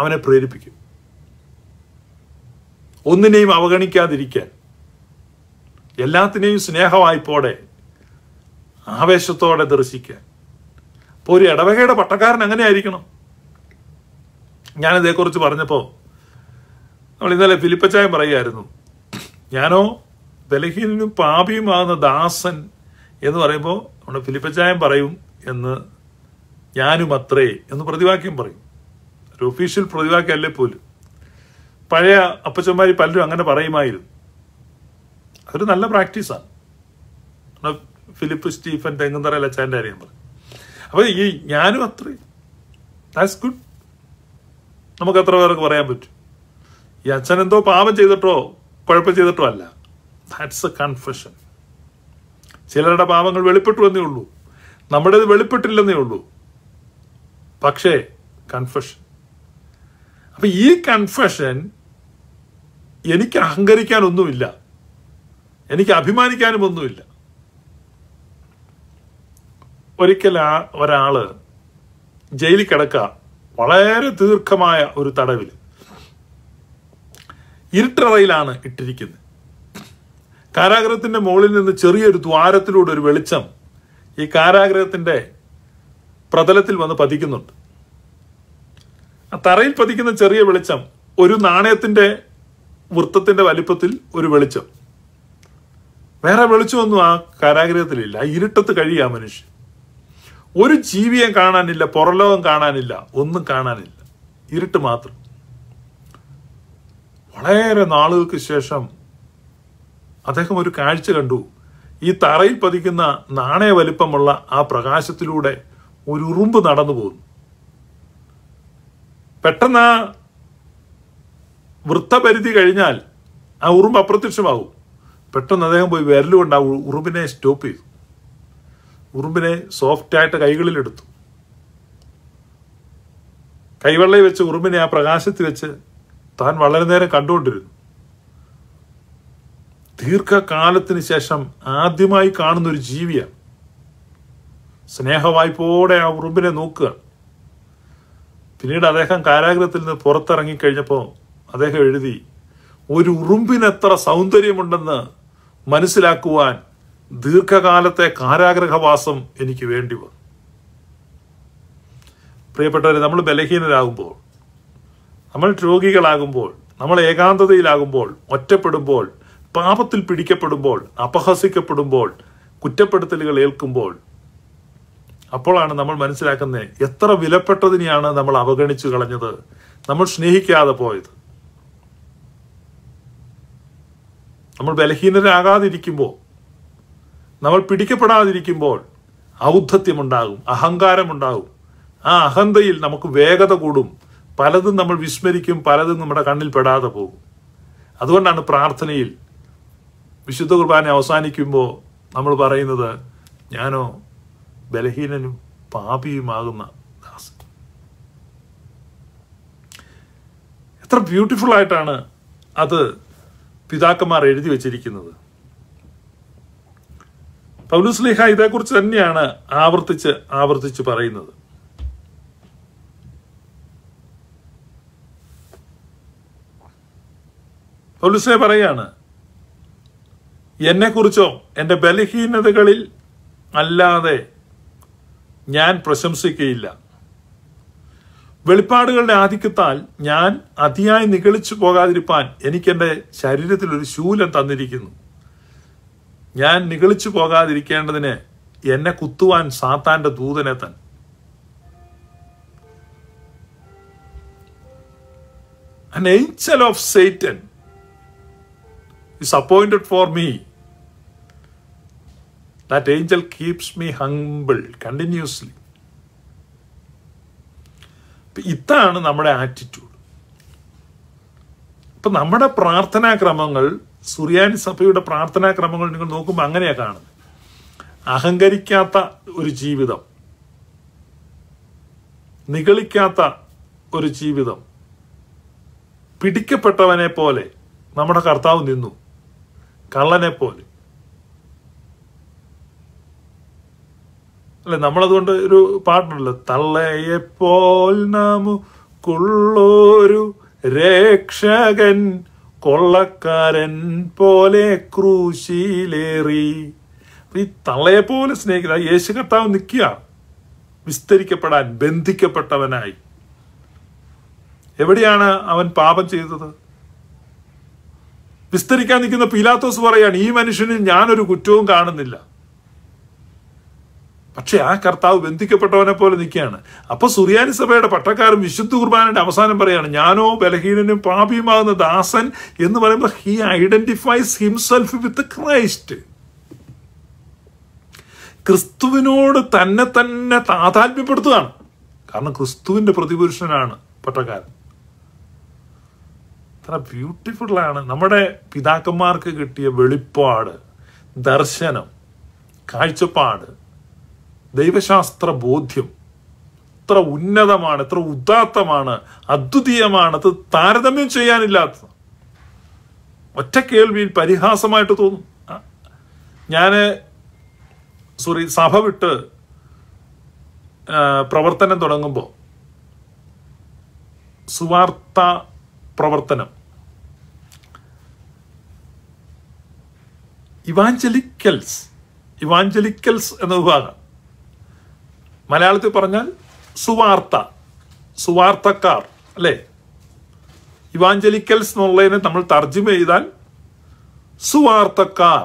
അവനെ പ്രേരിപ്പിക്കും ഒന്നിനെയും അവഗണിക്കാതിരിക്കാൻ എല്ലാത്തിനെയും സ്നേഹമായിപ്പോടെ ആവേശത്തോടെ ദർശിക്കാൻ അപ്പോൾ ഒരു ഇടവകയുടെ പട്ടക്കാരൻ അങ്ങനെ ആയിരിക്കണം ഞാൻ ഇതേക്കുറിച്ച് പറഞ്ഞപ്പോൾ നമ്മൾ ഇന്നലെ ഫിലിപ്പച്ചായം പറയുമായിരുന്നു ഞാനോ ബലഹീനും പാപിയുമാകുന്ന ദാസൻ എന്ന് പറയുമ്പോൾ നമ്മുടെ ഫിലിപ്പച്ചായം പറയും എന്ന് ഞാനും അത്രേ എന്ന് പ്രതിവാക്യം പറയും ഒരു ഒഫീഷ്യൽ പ്രതിവാക്യമല്ലേ പോലും പഴയ അപ്പച്ചന്മാരി പലരും അങ്ങനെ പറയുമായിരുന്നു അതൊരു നല്ല പ്രാക്ടീസാണ് ഫിലിപ്പ് സ്റ്റീഫൻ തെങ്ങുന്തറയിൽ ചാൻ്റെ കാര്യം പറയും അപ്പോൾ ഈ ഞാനും അത്രേ ദാറ്റ്സ് ഗുഡ് നമുക്ക് എത്ര പേർക്ക് പറയാൻ പറ്റും ഈ അച്ഛൻ എന്തോ പാപം ചെയ്തിട്ടോ കുഴപ്പം ചെയ്തിട്ടോ അല്ല ദാറ്റ്സ് എ കൺഫ്യൂഷൻ ചിലരുടെ പാപങ്ങൾ വെളിപ്പെട്ടു എന്നേ ഉള്ളൂ നമ്മുടേത് വെളിപ്പെട്ടില്ലെന്നേ ഉള്ളൂ പക്ഷേ കൺഫ്യൂഷൻ അപ്പൊ ഈ കൺഫ്യൂഷൻ എനിക്ക് അഹങ്കരിക്കാനൊന്നുമില്ല എനിക്ക് അഭിമാനിക്കാനും ഒന്നുമില്ല ഒരിക്കൽ ആ ഒരാള് ജയിലിൽ കിടക്കുക വളരെ ദീർഘമായ ഒരു തടവിൽ ഇരുട്ടറയിലാണ് ഇട്ടിരിക്കുന്നത് കാരാഗ്രഹത്തിൻ്റെ മുകളിൽ നിന്ന് ചെറിയൊരു ദ്വാരത്തിലൂടെ ഒരു വെളിച്ചം ഈ കാരാഗ്രഹത്തിൻ്റെ പ്രതലത്തിൽ വന്ന് പതിക്കുന്നുണ്ട് ആ തറയിൽ പതിക്കുന്ന ചെറിയ വെളിച്ചം ഒരു നാണയത്തിൻ്റെ വൃത്തത്തിൻ്റെ വലിപ്പത്തിൽ ഒരു വെളിച്ചം വേറെ വെളിച്ചമൊന്നും ആ കാരാഗ്രഹത്തിലില്ല ആ ഇരുട്ടത്ത് കഴിയുക മനുഷ്യൻ ഒരു ജീവിയും കാണാനില്ല പുറലോകം കാണാനില്ല ഒന്നും കാണാനില്ല ഇരുട്ട് മാത്രം വളരെ നാളുകൾക്ക് ശേഷം അദ്ദേഹം ഒരു കാഴ്ച കണ്ടു ഈ തറയിൽ പതിക്കുന്ന നാണയ വലിപ്പമുള്ള ആ പ്രകാശത്തിലൂടെ ഒരു ഉറുമ്പ് നടന്നു പോകുന്നു പെട്ടെന്ന് ആ വൃത്തപരിധി കഴിഞ്ഞാൽ ആ ഉറുമ്പ് അപ്രത്യക്ഷമാകും പെട്ടെന്ന് അദ്ദേഹം പോയി വിരലുകൊണ്ട് ആ ഉറുമ്പിനെ സ്റ്റോപ്പ് ചെയ്തു ഉറുമ്പിനെ സോഫ്റ്റായിട്ട് കൈകളിലെടുത്തു കൈവെള്ളയിൽ വെച്ച് ഉറുമ്പിനെ ആ പ്രകാശത്ത് വെച്ച് താൻ വളരെ നേരം കണ്ടുകൊണ്ടിരുന്നു ദീർഘകാലത്തിന് ശേഷം ആദ്യമായി കാണുന്ന ഒരു ജീവിയാണ് സ്നേഹവായ്പോടെ ആ ഉറുമ്പിനെ നോക്കുക പിന്നീട് അദ്ദേഹം കാരാഗ്രഹത്തിൽ നിന്ന് പുറത്തിറങ്ങിക്കഴിഞ്ഞപ്പോൾ അദ്ദേഹം എഴുതി ഒരു ഉറുമ്പിനെത്ര സൗന്ദര്യമുണ്ടെന്ന് മനസ്സിലാക്കുവാൻ ദീർഘകാലത്തെ കാരാഗ്രഹവാസം എനിക്ക് വേണ്ടി വന്നു പ്രിയപ്പെട്ടവരെ നമ്മൾ ബലഹീനരാകുമ്പോൾ നമ്മൾ രോഗികളാകുമ്പോൾ നമ്മൾ ഏകാന്തതയിലാകുമ്പോൾ ഒറ്റപ്പെടുമ്പോൾ പാപത്തിൽ പിടിക്കപ്പെടുമ്പോൾ അപഹസിക്കപ്പെടുമ്പോൾ കുറ്റപ്പെടുത്തലുകൾ ഏൽക്കുമ്പോൾ അപ്പോഴാണ് നമ്മൾ മനസ്സിലാക്കുന്നത് എത്ര വിലപ്പെട്ടതിനെയാണ് നമ്മൾ അവഗണിച്ചു കളഞ്ഞത് നമ്മൾ സ്നേഹിക്കാതെ പോയത് നമ്മൾ ബലഹീനരാകാതിരിക്കുമ്പോൾ നമ്മൾ പിടിക്കപ്പെടാതിരിക്കുമ്പോൾ ഔദ്ധത്യമുണ്ടാകും അഹങ്കാരമുണ്ടാകും ആ അഹന്തയിൽ നമുക്ക് വേഗത കൂടും പലതും നമ്മൾ വിസ്മരിക്കും പലതും നമ്മുടെ കണ്ണിൽ പെടാതെ പോകും അതുകൊണ്ടാണ് പ്രാർത്ഥനയിൽ വിശുദ്ധ കുർബാന അവസാനിക്കുമ്പോൾ നമ്മൾ പറയുന്നത് ഞാനോ ബലഹീനനും പാപിയുമാകുന്ന ദാസൻ എത്ര ബ്യൂട്ടിഫുൾ ആയിട്ടാണ് അത് പിതാക്കന്മാർ എഴുതി വച്ചിരിക്കുന്നത് പൗലുസ്ലിഹ ഇതേക്കുറിച്ച് തന്നെയാണ് ആവർത്തിച്ച് ആവർത്തിച്ച് പറയുന്നത് പൗലുസെ പറയാണ് എന്നെക്കുറിച്ചോ എൻ്റെ ബലഹീനതകളിൽ അല്ലാതെ ഞാൻ പ്രശംസിക്കുകയില്ല വെളിപ്പാടുകളുടെ ആധിക്യത്താൽ ഞാൻ അതിയായി നികളിച്ചു പോകാതിരിപ്പാൻ എനിക്കെന്റെ ശരീരത്തിൽ ഒരു ശൂലം തന്നിരിക്കുന്നു ഞാൻ നികളിച്ചു പോകാതിരിക്കേണ്ടതിന് എന്നെ കുത്തുവാൻ സാത്താന്റെ ദൂതനെ തൻ An of of is appointed for me that That angel keeps me continuously continuously. ഇതാണ് നമ്മുടെ ആറ്റിറ്റ്യൂഡ് ഇപ്പൊ നമ്മുടെ പ്രാർത്ഥനാ ക്രമങ്ങൾ സുറിയാനി സഭയുടെ പ്രാർത്ഥനാ ക്രമങ്ങൾ നിങ്ങൾ നോക്കുമ്പോൾ അങ്ങനെയാണ് കാണുന്നത് അഹങ്കരിക്കാത്ത ഒരു ജീവിതം നിഗളിക്കാത്ത ഒരു ജീവിതം പിടിക്കപ്പെട്ടവനെ പോലെ നമ്മുടെ കർത്താവ് നിന്നു കള്ളനെ പോലെ അല്ലെ നമ്മളതുകൊണ്ട് ഒരു പാട്ടുണ്ടല്ലോ നാമു നമുക്കുള്ളൊരു രക്ഷകൻ കൊള്ളക്കാരൻ പോലെ ക്രൂശിയിലേറി ഈ തള്ളയെ പോലെ സ്നേഹിക്കുന്ന യേശു കർത്താവ് നിൽക്കുക വിസ്തരിക്കപ്പെടാൻ ബന്ധിക്കപ്പെട്ടവനായി എവിടെയാണ് അവൻ പാപം ചെയ്തത് വിസ്തരിക്കാൻ നിൽക്കുന്ന പീലാത്തോസ് പറയാണ് ഈ മനുഷ്യനിൽ ഞാനൊരു കുറ്റവും കാണുന്നില്ല പക്ഷെ ആ കർത്താവ് ബന്ധിക്കപ്പെട്ടവനെ പോലെ നിൽക്കുകയാണ് അപ്പോൾ സുറിയാനി സഭയുടെ പട്ടക്കാരൻ വിശുദ്ധ കുർബാനയുടെ അവസാനം പറയാണ് ഞാനോ ബലഹീനനും പാപിയുമാകുന്ന ദാസൻ എന്ന് പറയുമ്പോൾ he identifies himself with Christ ക്രിസ്തുവിനോട് തന്നെ തന്നെ താതാത്മ്യപ്പെടുത്തുകയാണ് കാരണം ക്രിസ്തുവിന്റെ പ്രതിപുരുഷനാണ് പട്ടക്കാരൻ അത്ര ബ്യൂട്ടിഫുള്ളാണ് നമ്മുടെ പിതാക്കന്മാർക്ക് കിട്ടിയ വെളിപ്പാട് ദർശനം കാഴ്ചപ്പാട് ദൈവശാസ്ത്ര ബോധ്യം എത്ര ഉന്നതമാണ് എത്ര ഉദാത്തമാണ് അദ്വിതീയമാണ് അത് താരതമ്യം ചെയ്യാനില്ലാത്ത ഒറ്റ കേൾവിയിൽ പരിഹാസമായിട്ട് തോന്നും ഞാൻ സോറി സഭ വിട്ട് പ്രവർത്തനം തുടങ്ങുമ്പോൾ സുവാർത്ത പ്രവർത്തനം ഇവാഞ്ചലിക്കൽസ് ഇവാഞ്ചലിക്കൽസ് എന്ന വിഭാഗം മലയാളത്തിൽ പറഞ്ഞാൽ സുവാർത്ത സുവാർത്തക്കാർ അല്ലേ ഇവാഞ്ചലിക്കൽസ് എന്നുള്ളതിനെ നമ്മൾ തർജ്ജമ ചെയ്താൽ സുവാർത്തക്കാർ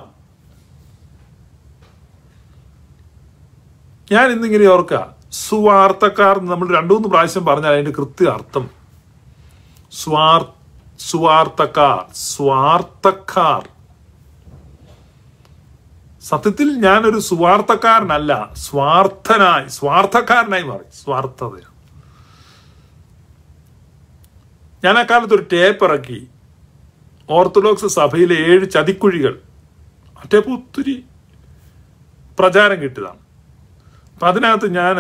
ഞാൻ ഇന്നിങ്ങനെ ഓർക്കുക സുവാർത്തക്കാർ നമ്മൾ രണ്ടുമൂന്ന് മൂന്ന് പ്രാവശ്യം പറഞ്ഞാൽ അതിന്റെ കൃത്യ അർത്ഥം സ്വാർ സുവാർത്തക്കാർ സ്വാർത്തക്കാർ സത്യത്തിൽ ഞാനൊരു സ്വാർത്ഥക്കാരനല്ല സ്വാർത്ഥനായി സ്വാർത്ഥക്കാരനായി മാറി സ്വാർത്ഥത ഞാൻ അക്കാലത്ത് ഒരു ടേപ്പ് ഇറക്കി ഓർത്തഡോക്സ് സഭയിലെ ഏഴ് ചതിക്കുഴികൾ ആ ടേപ്പ് ഒത്തിരി പ്രചാരം കിട്ടിയതാണ് അപ്പം അതിനകത്ത് ഞാൻ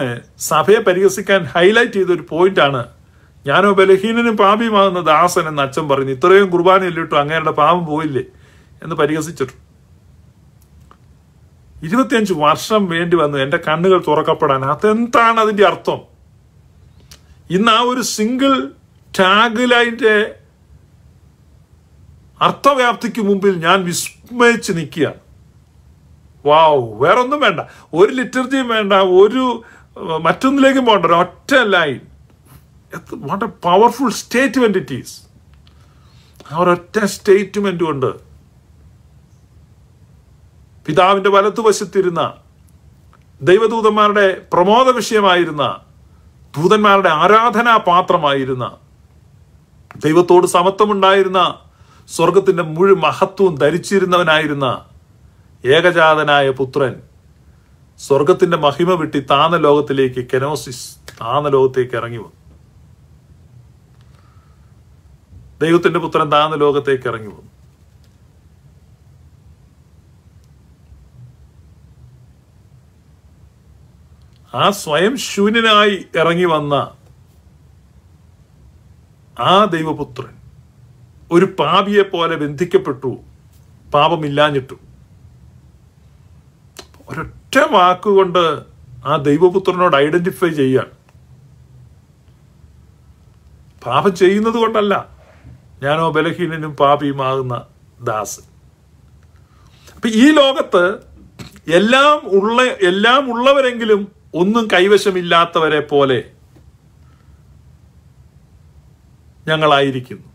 സഭയെ പരിഹസിക്കാൻ ഹൈലൈറ്റ് ചെയ്തൊരു പോയിന്റാണ് ഞാനോ ബലഹീനനും പാപിയുമാകുന്ന ദാസൻ എന്ന് അച്ഛൻ പറഞ്ഞു ഇത്രയും കുർബാന ഇല്ലിട്ടു അങ്ങേരുടെ പാപം പോയില്ലേ എന്ന് പരിഹസിച്ചിട്ടു ഇരുപത്തിയഞ്ച് വർഷം വേണ്ടി വന്നു എൻ്റെ കണ്ണുകൾ തുറക്കപ്പെടാൻ അതെന്താണ് അതിൻ്റെ അർത്ഥം ഇന്ന് ആ ഒരു സിംഗിൾ ടാഗ് ലൈൻ്റെ അർത്ഥവ്യാപ്തിക്ക് മുമ്പിൽ ഞാൻ വിസ്മയിച്ച് നിൽക്കുകയാണ് വാവ് വേറൊന്നും വേണ്ട ഒരു ലിറ്റർജിയും വേണ്ട ഒരു മറ്റൊന്നിലേക്കും പോകണ്ട ഒറ്റ line what a powerful statement it is ആ ഒരൊറ്റ സ്റ്റേറ്റ്മെൻറ്റ് കൊണ്ട് പിതാവിൻ്റെ വലത്തുവശത്തിരുന്ന ദൈവദൂതന്മാരുടെ പ്രമോദ വിഷയമായിരുന്ന ദൂതന്മാരുടെ ആരാധനാ പാത്രമായിരുന്ന ദൈവത്തോട് സമത്വമുണ്ടായിരുന്ന സ്വർഗത്തിൻ്റെ മുഴുവൻ മഹത്വവും ധരിച്ചിരുന്നവനായിരുന്ന ഏകജാതനായ പുത്രൻ സ്വർഗത്തിൻ്റെ മഹിമ വിട്ടി താന്ന ലോകത്തിലേക്ക് കെനോസിസ് താന്ന ലോകത്തേക്ക് ഇറങ്ങി വന്നു ദൈവത്തിന്റെ പുത്രൻ താന്ന ലോകത്തേക്ക് ഇറങ്ങി വന്നു ആ സ്വയം ശൂന്യനായി ഇറങ്ങി വന്ന ആ ദൈവപുത്രൻ ഒരു പാപിയെ പോലെ ബന്ധിക്കപ്പെട്ടു പാപമില്ലാഞ്ഞിട്ടു ഒരൊറ്റ വാക്കുകൊണ്ട് ആ ദൈവപുത്രനോട് ഐഡന്റിഫൈ ചെയ്യാൻ പാപം ചെയ്യുന്നത് കൊണ്ടല്ല ഞാനോ ബലഹീനനും പാപിയുമാകുന്ന ദാസൻ അപ്പൊ ഈ ലോകത്ത് എല്ലാം ഉള്ള എല്ലാം ഉള്ളവരെങ്കിലും ഒന്നും കൈവശമില്ലാത്തവരെ പോലെ ഞങ്ങളായിരിക്കുന്നു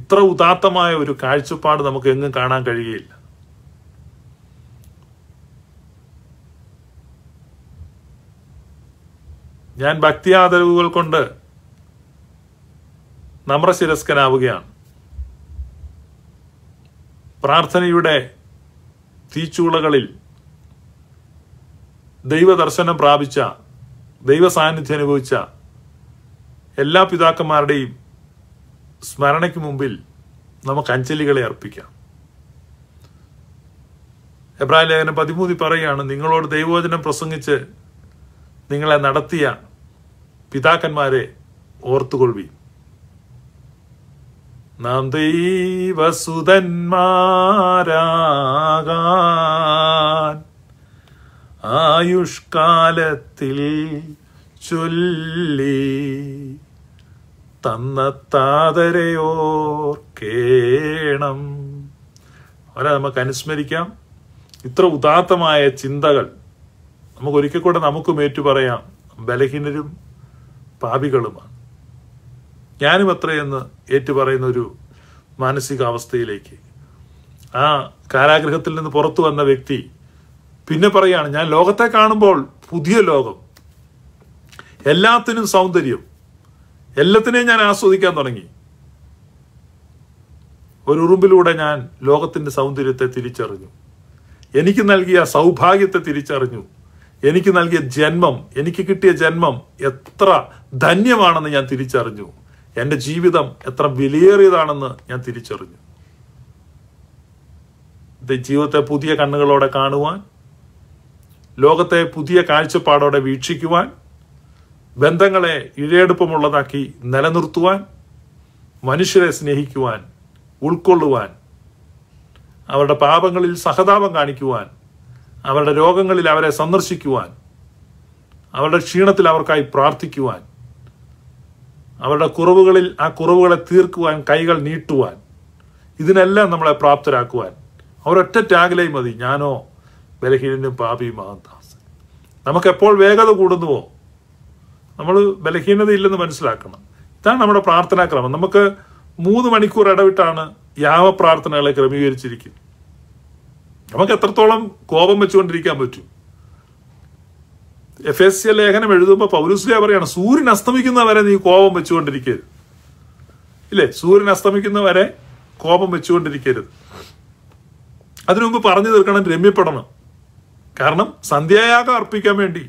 ഇത്ര ഉദാത്തമായ ഒരു കാഴ്ചപ്പാട് നമുക്ക് എങ്ങും കാണാൻ കഴിയുകയില്ല ഞാൻ ഭക്തി ആദരവുകൾ കൊണ്ട് നമ്രശിരസ്കനാവുകയാണ് പ്രാർത്ഥനയുടെ തീച്ചൂളകളിൽ ദൈവദർശനം പ്രാപിച്ച ദൈവ സാന്നിധ്യം അനുഭവിച്ച എല്ലാ പിതാക്കന്മാരുടെയും സ്മരണയ്ക്ക് മുമ്പിൽ നമുക്ക് അഞ്ജലികളെ അർപ്പിക്കാം എബ്രാഹിം ലേഖനം പതിമൂന്നിൽ പറയുകയാണ് നിങ്ങളോട് ദൈവവചനം പ്രസംഗിച്ച് നിങ്ങളെ നടത്തിയ പിതാക്കന്മാരെ ഓർത്തുകൊള്ളുകയും നാം ദൈവസുതന്മാരാകാൻ ആയുഷ്കാലത്തിൽ ചൊല്ലി തന്ന താതരയോർക്കേണം അവരെ നമുക്ക് അനുസ്മരിക്കാം ഇത്ര ഉദാത്തമായ ചിന്തകൾ നമുക്ക് ഒരിക്കൽ കൂടെ നമുക്കും ഏറ്റു പറയാം ബലഹീനരും പാപികളുമാണ് ഞാനും അത്രയെന്ന് ഏറ്റുപറയുന്ന ഒരു മാനസികാവസ്ഥയിലേക്ക് ആ കാരാഗ്രഹത്തിൽ നിന്ന് പുറത്തു വന്ന വ്യക്തി പിന്നെ പറയാണ് ഞാൻ ലോകത്തെ കാണുമ്പോൾ പുതിയ ലോകം എല്ലാത്തിനും സൗന്ദര്യം എല്ലാത്തിനെയും ഞാൻ ആസ്വദിക്കാൻ തുടങ്ങി ഒരു ഉറുമ്പിലൂടെ ഞാൻ ലോകത്തിൻ്റെ സൗന്ദര്യത്തെ തിരിച്ചറിഞ്ഞു എനിക്ക് നൽകിയ സൗഭാഗ്യത്തെ തിരിച്ചറിഞ്ഞു എനിക്ക് നൽകിയ ജന്മം എനിക്ക് കിട്ടിയ ജന്മം എത്ര ധന്യമാണെന്ന് ഞാൻ തിരിച്ചറിഞ്ഞു എൻ്റെ ജീവിതം എത്ര വിലയേറിയതാണെന്ന് ഞാൻ തിരിച്ചറിഞ്ഞു ജീവിതത്തെ പുതിയ കണ്ണുകളോടെ കാണുവാൻ ലോകത്തെ പുതിയ കാഴ്ചപ്പാടോടെ വീക്ഷിക്കുവാൻ ബന്ധങ്ങളെ ഇഴയെടുപ്പമുള്ളതാക്കി നിലനിർത്തുവാൻ മനുഷ്യരെ സ്നേഹിക്കുവാൻ ഉൾക്കൊള്ളുവാൻ അവരുടെ പാപങ്ങളിൽ സഹതാപം കാണിക്കുവാൻ അവരുടെ രോഗങ്ങളിൽ അവരെ സന്ദർശിക്കുവാൻ അവരുടെ ക്ഷീണത്തിൽ അവർക്കായി പ്രാർത്ഥിക്കുവാൻ അവരുടെ കുറവുകളിൽ ആ കുറവുകളെ തീർക്കുവാൻ കൈകൾ നീട്ടുവാൻ ഇതിനെല്ലാം നമ്മളെ പ്രാപ്തരാക്കുവാൻ അവരൊറ്റ ടാഗിലേ മതി ഞാനോ ബലഹീനനും പാപിയുമാകുന്ന നമുക്കെപ്പോൾ വേഗത കൂടുന്നുവോ നമ്മൾ ബലഹീനത ഇല്ലെന്ന് മനസ്സിലാക്കണം ഇതാണ് നമ്മുടെ പ്രാർത്ഥനാക്രമം നമുക്ക് മൂന്ന് മണിക്കൂർ ഇടവിട്ടാണ് യാവ പ്രാർത്ഥനകളെ ക്രമീകരിച്ചിരിക്കുന്നത് നമുക്ക് എത്രത്തോളം കോപം വെച്ചുകൊണ്ടിരിക്കാൻ പറ്റും എഫ് എസ് സി ലേഖനം എഴുതുമ്പോൾ പൗരൂസ്ലിയ പറയാണ് സൂര്യൻ അസ്തമിക്കുന്നവരെ നീ കോപം വെച്ചുകൊണ്ടിരിക്കരുത് ഇല്ലേ സൂര്യൻ അസ്തമിക്കുന്നവരെ കോപം വെച്ചുകൊണ്ടിരിക്കരുത് അതിനു മുമ്പ് പറഞ്ഞു തീർക്കണം രമ്യപ്പെടണം കാരണം സന്ധ്യായാഗം അർപ്പിക്കാൻ വേണ്ടി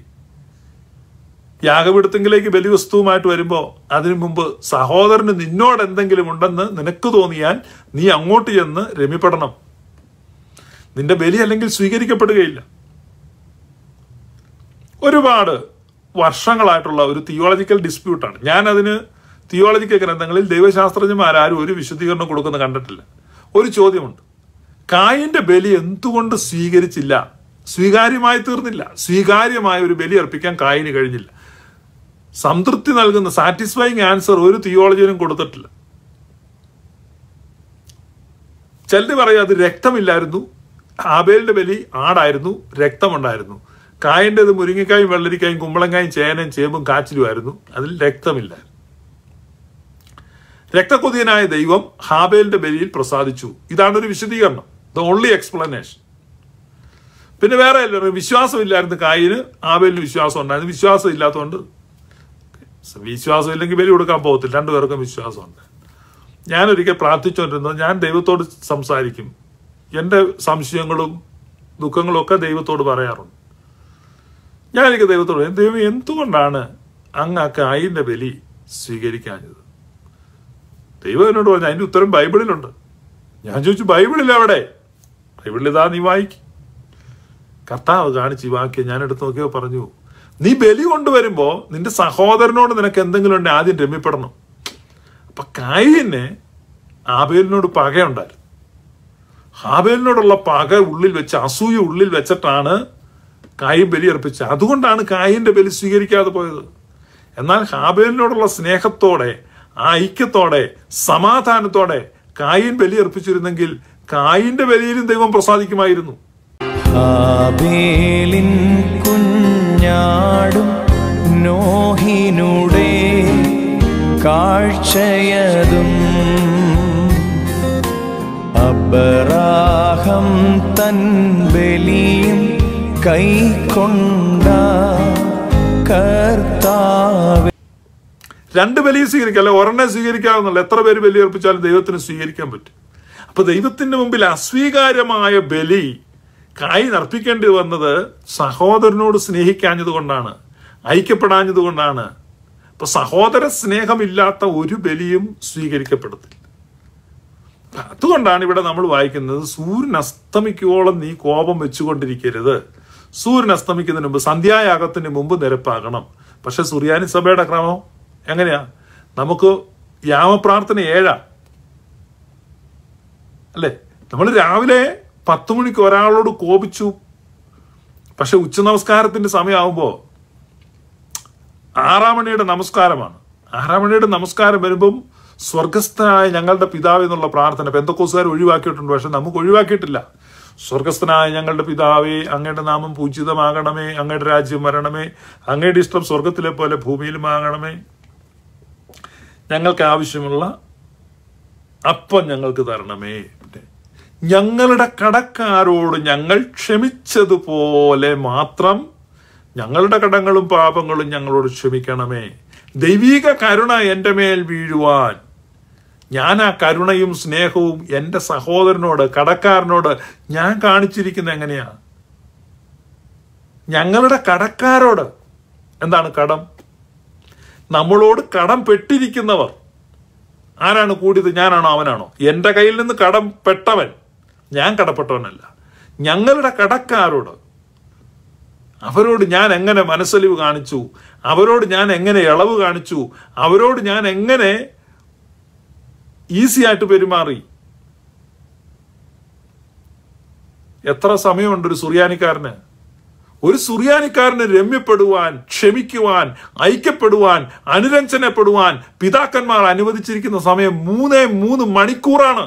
യാഗപീഠത്തിങ്കിലേക്ക് ബലിവസ്തുവുമായിട്ട് വരുമ്പോൾ അതിനു മുമ്പ് സഹോദരന് നിന്നോട് എന്തെങ്കിലും ഉണ്ടെന്ന് നിനക്ക് തോന്നിയാൽ നീ അങ്ങോട്ട് ചെന്ന് രമ്യപ്പെടണം നിന്റെ ബലി അല്ലെങ്കിൽ സ്വീകരിക്കപ്പെടുകയില്ല ഒരുപാട് വർഷങ്ങളായിട്ടുള്ള ഒരു തിയോളജിക്കൽ ഡിസ്പ്യൂട്ടാണ് ഞാനതിന് തിയോളജിക്കൽ ഗ്രന്ഥങ്ങളിൽ ദൈവശാസ്ത്രജ്ഞന്മാർ ആരും ഒരു വിശദീകരണം കൊടുക്കുന്ന കണ്ടിട്ടില്ല ഒരു ചോദ്യമുണ്ട് കായിൻ്റെ ബലി എന്തുകൊണ്ട് സ്വീകരിച്ചില്ല സ്വീകാര്യമായി തീർന്നില്ല സ്വീകാര്യമായ ഒരു ബലി അർപ്പിക്കാൻ കായിന് കഴിഞ്ഞില്ല സംതൃപ്തി നൽകുന്ന സാറ്റിസ്ഫൈങ് ആൻസർ ഒരു തിയോളജിനും കൊടുത്തിട്ടില്ല ചിലർ പറയും അത് രക്തമില്ലായിരുന്നു ആബേലിന്റെ ബലി ആടായിരുന്നു രക്തമുണ്ടായിരുന്നു കായൻ്റെത് മുരിങ്ങക്കായും വെള്ളരിക്കായും കുമ്പളങ്കായും ചേനയും ചേമ്പും കാച്ചിലുമായിരുന്നു അതിൽ രക്തമില്ല രക്തക്കൊതിയനായ ദൈവം ഹാബേലിന്റെ ബലിയിൽ പ്രസാദിച്ചു ഇതാണ് ഒരു വിശദീകരണം ദ ഓൺലി എക്സ്പ്ലനേഷൻ പിന്നെ വേറെ അല്ല വിശ്വാസമില്ലായിരുന്നു കായിന് ആബേലിന് വിശ്വാസം ഉണ്ടായിരുന്നു വിശ്വാസം ഇല്ലാത്തതുകൊണ്ട് വിശ്വാസം ഇല്ലെങ്കിൽ ബലി കൊടുക്കാൻ പോകത്തില്ല രണ്ടുപേർക്കും വിശ്വാസമുണ്ട് ഞാനൊരിക്കൽ പ്രാർത്ഥിച്ചുകൊണ്ടിരുന്നത് ഞാൻ ദൈവത്തോട് സംസാരിക്കും എൻ്റെ സംശയങ്ങളും ദുഃഖങ്ങളും ഒക്കെ ദൈവത്തോട് പറയാറുണ്ട് ഞാൻ എനിക്ക് ദൈവത്തോട് ദൈവം എന്തുകൊണ്ടാണ് അങ്ങ് ആ കായിൻ്റെ ബലി സ്വീകരിക്കാഞ്ഞത് ദൈവം എന്നോട് പറഞ്ഞു അതിൻ്റെ ഉത്തരം ബൈബിളിലുണ്ട് ഞാൻ ചോദിച്ചു ബൈബിളിൽ അവിടെ ബൈബിളിൽ ഇതാ നീ വായിക്കും കർത്താവ് കാണിച്ച് ഈ വാക്യം ഞാൻ എടുത്ത് നോക്കിയോ പറഞ്ഞു നീ ബലി കൊണ്ടുവരുമ്പോൾ നിന്റെ സഹോദരനോട് നിനക്ക് എന്തെങ്കിലും ഉണ്ടെങ്കിൽ ആദ്യം രമ്യപ്പെടണം അപ്പം കായിനെ ആബേലിനോട് പകയുണ്ടായിരുന്നു ആബേലിനോടുള്ള പക ഉള്ളിൽ വെച്ച് അസൂയ ഉള്ളിൽ വെച്ചിട്ടാണ് ബലി ബലിയർപ്പിച്ചത് അതുകൊണ്ടാണ് കായിൻ്റെ ബലി സ്വീകരിക്കാതെ പോയത് എന്നാൽ ഹാബേലിനോടുള്ള സ്നേഹത്തോടെ ആ ഐക്യത്തോടെ സമാധാനത്തോടെ കായിൻ അർപ്പിച്ചിരുന്നെങ്കിൽ കായിൻ്റെ ബലിയിലും ദൈവം പ്രസാദിക്കുമായിരുന്നു ഹാബേലിൻ കുഞ്ഞാടും കാഴ്ചയതും അബ്രാഹം തൻ ബലിയും കൈ കർത്താവ് രണ്ട് ബലിയും സ്വീകരിക്കാം അല്ലെ ഒരെണ്ണം സ്വീകരിക്കാവുന്നല്ല എത്ര പേര് ബലി അർപ്പിച്ചാലും ദൈവത്തിന് സ്വീകരിക്കാൻ പറ്റും അപ്പൊ ദൈവത്തിന്റെ മുമ്പിൽ അസ്വീകാര്യമായ ബലി കായി നർപ്പിക്കേണ്ടി വന്നത് സഹോദരനോട് സ്നേഹിക്കാഞ്ഞത് കൊണ്ടാണ് ഐക്യപ്പെടാഞ്ഞത് കൊണ്ടാണ് അപ്പൊ സഹോദര സ്നേഹമില്ലാത്ത ഒരു ബലിയും സ്വീകരിക്കപ്പെടത്തില്ല അതുകൊണ്ടാണ് ഇവിടെ നമ്മൾ വായിക്കുന്നത് സൂര്യൻ അസ്തമിക്കുവോളം നീ കോപം വെച്ചുകൊണ്ടിരിക്കരുത് സൂര്യൻ അസ്തമിക്കുന്നതിന് മുമ്പ് സന്ധ്യായാഗത്തിന് മുമ്പ് നിരപ്പാകണം പക്ഷെ സുറിയാനി സഭയുടെ ക്രമം എങ്ങനെയാ നമുക്ക് യാമപ്രാർത്ഥന ഏഴാ അല്ലേ നമ്മൾ രാവിലെ പത്ത് മണിക്ക് ഒരാളോട് കോപിച്ചു പക്ഷെ ഉച്ച നമസ്കാരത്തിന്റെ സമയമാകുമ്പോൾ ആറാം മണിയുടെ നമസ്കാരമാണ് ആറാം മണിയുടെ നമസ്കാരം വരുമ്പം സ്വർഗസ്ഥനായ ഞങ്ങളുടെ പിതാവ് എന്നുള്ള പ്രാർത്ഥന പെന്തക്കോസുകാർ ഒഴിവാക്കിയിട്ടുണ്ട് പക്ഷെ നമുക്ക് ഒഴിവാക്കിയിട്ടില്ല സ്വർഗസ്ഥനായ ഞങ്ങളുടെ പിതാവേ അങ്ങയുടെ നാമം പൂജിതമാകണമേ അങ്ങയുടെ രാജ്യം വരണമേ അങ്ങയുടെ ഇഷ്ടം സ്വർഗത്തിലെ പോലെ ഭൂമിയിലുമാകണമേ ഞങ്ങൾക്ക് ആവശ്യമുള്ള അപ്പം ഞങ്ങൾക്ക് തരണമേ ഞങ്ങളുടെ കടക്കാരോട് ഞങ്ങൾ ക്ഷമിച്ചതുപോലെ മാത്രം ഞങ്ങളുടെ കടങ്ങളും പാപങ്ങളും ഞങ്ങളോട് ക്ഷമിക്കണമേ ദൈവീക കരുണ എൻ്റെ മേൽ വീഴുവാൻ ഞാൻ ആ കരുണയും സ്നേഹവും എൻ്റെ സഹോദരനോട് കടക്കാരനോട് ഞാൻ കാണിച്ചിരിക്കുന്നത് എങ്ങനെയാണ് ഞങ്ങളുടെ കടക്കാരോട് എന്താണ് കടം നമ്മളോട് കടം പെട്ടിരിക്കുന്നവർ ആരാണ് കൂടിയത് ഞാനാണോ അവനാണോ എൻ്റെ കയ്യിൽ നിന്ന് കടം പെട്ടവൻ ഞാൻ കടപ്പെട്ടവനല്ല ഞങ്ങളുടെ കടക്കാരോട് അവരോട് ഞാൻ എങ്ങനെ മനസ്സലിവ് കാണിച്ചു അവരോട് ഞാൻ എങ്ങനെ ഇളവ് കാണിച്ചു അവരോട് ഞാൻ എങ്ങനെ ഈസി ആയിട്ട് പെരുമാറി എത്ര സമയമുണ്ട് ഒരു സുറിയാനിക്കാരന് ഒരു സുറിയാനിക്കാരന് രമ്യപ്പെടുവാൻ ക്ഷമിക്കുവാൻ ഐക്യപ്പെടുവാൻ അനുരഞ്ജനപ്പെടുവാൻ പിതാക്കന്മാർ അനുവദിച്ചിരിക്കുന്ന സമയം മൂന്നേ മൂന്ന് മണിക്കൂറാണ്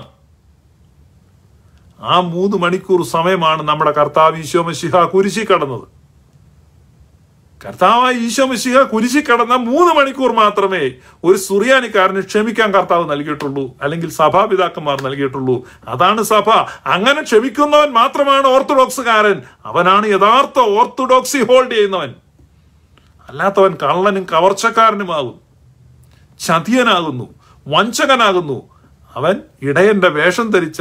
ആ മൂന്ന് മണിക്കൂർ സമയമാണ് നമ്മുടെ കർത്താവ് ഈശോമശിഹ കുരിശി കടന്നത് കർത്താവ് ഈശോ കുരിശി കടന്ന മൂന്ന് മണിക്കൂർ മാത്രമേ ഒരു സുറിയാനിക്കാരന് ക്ഷമിക്കാൻ കർത്താവ് നൽകിയിട്ടുള്ളൂ അല്ലെങ്കിൽ സഭാപിതാക്കന്മാർ നൽകിയിട്ടുള്ളൂ അതാണ് സഭ അങ്ങനെ ക്ഷമിക്കുന്നവൻ മാത്രമാണ് ഓർത്തഡോക്സുകാരൻ അവനാണ് യഥാർത്ഥ ഓർത്തഡോക്സി ഹോൾഡ് ചെയ്യുന്നവൻ അല്ലാത്തവൻ കള്ളനും കവർച്ചക്കാരനുമാകും ചതിയനാകുന്നു വഞ്ചകനാകുന്നു അവൻ ഇടയന്റെ വേഷം ധരിച്ച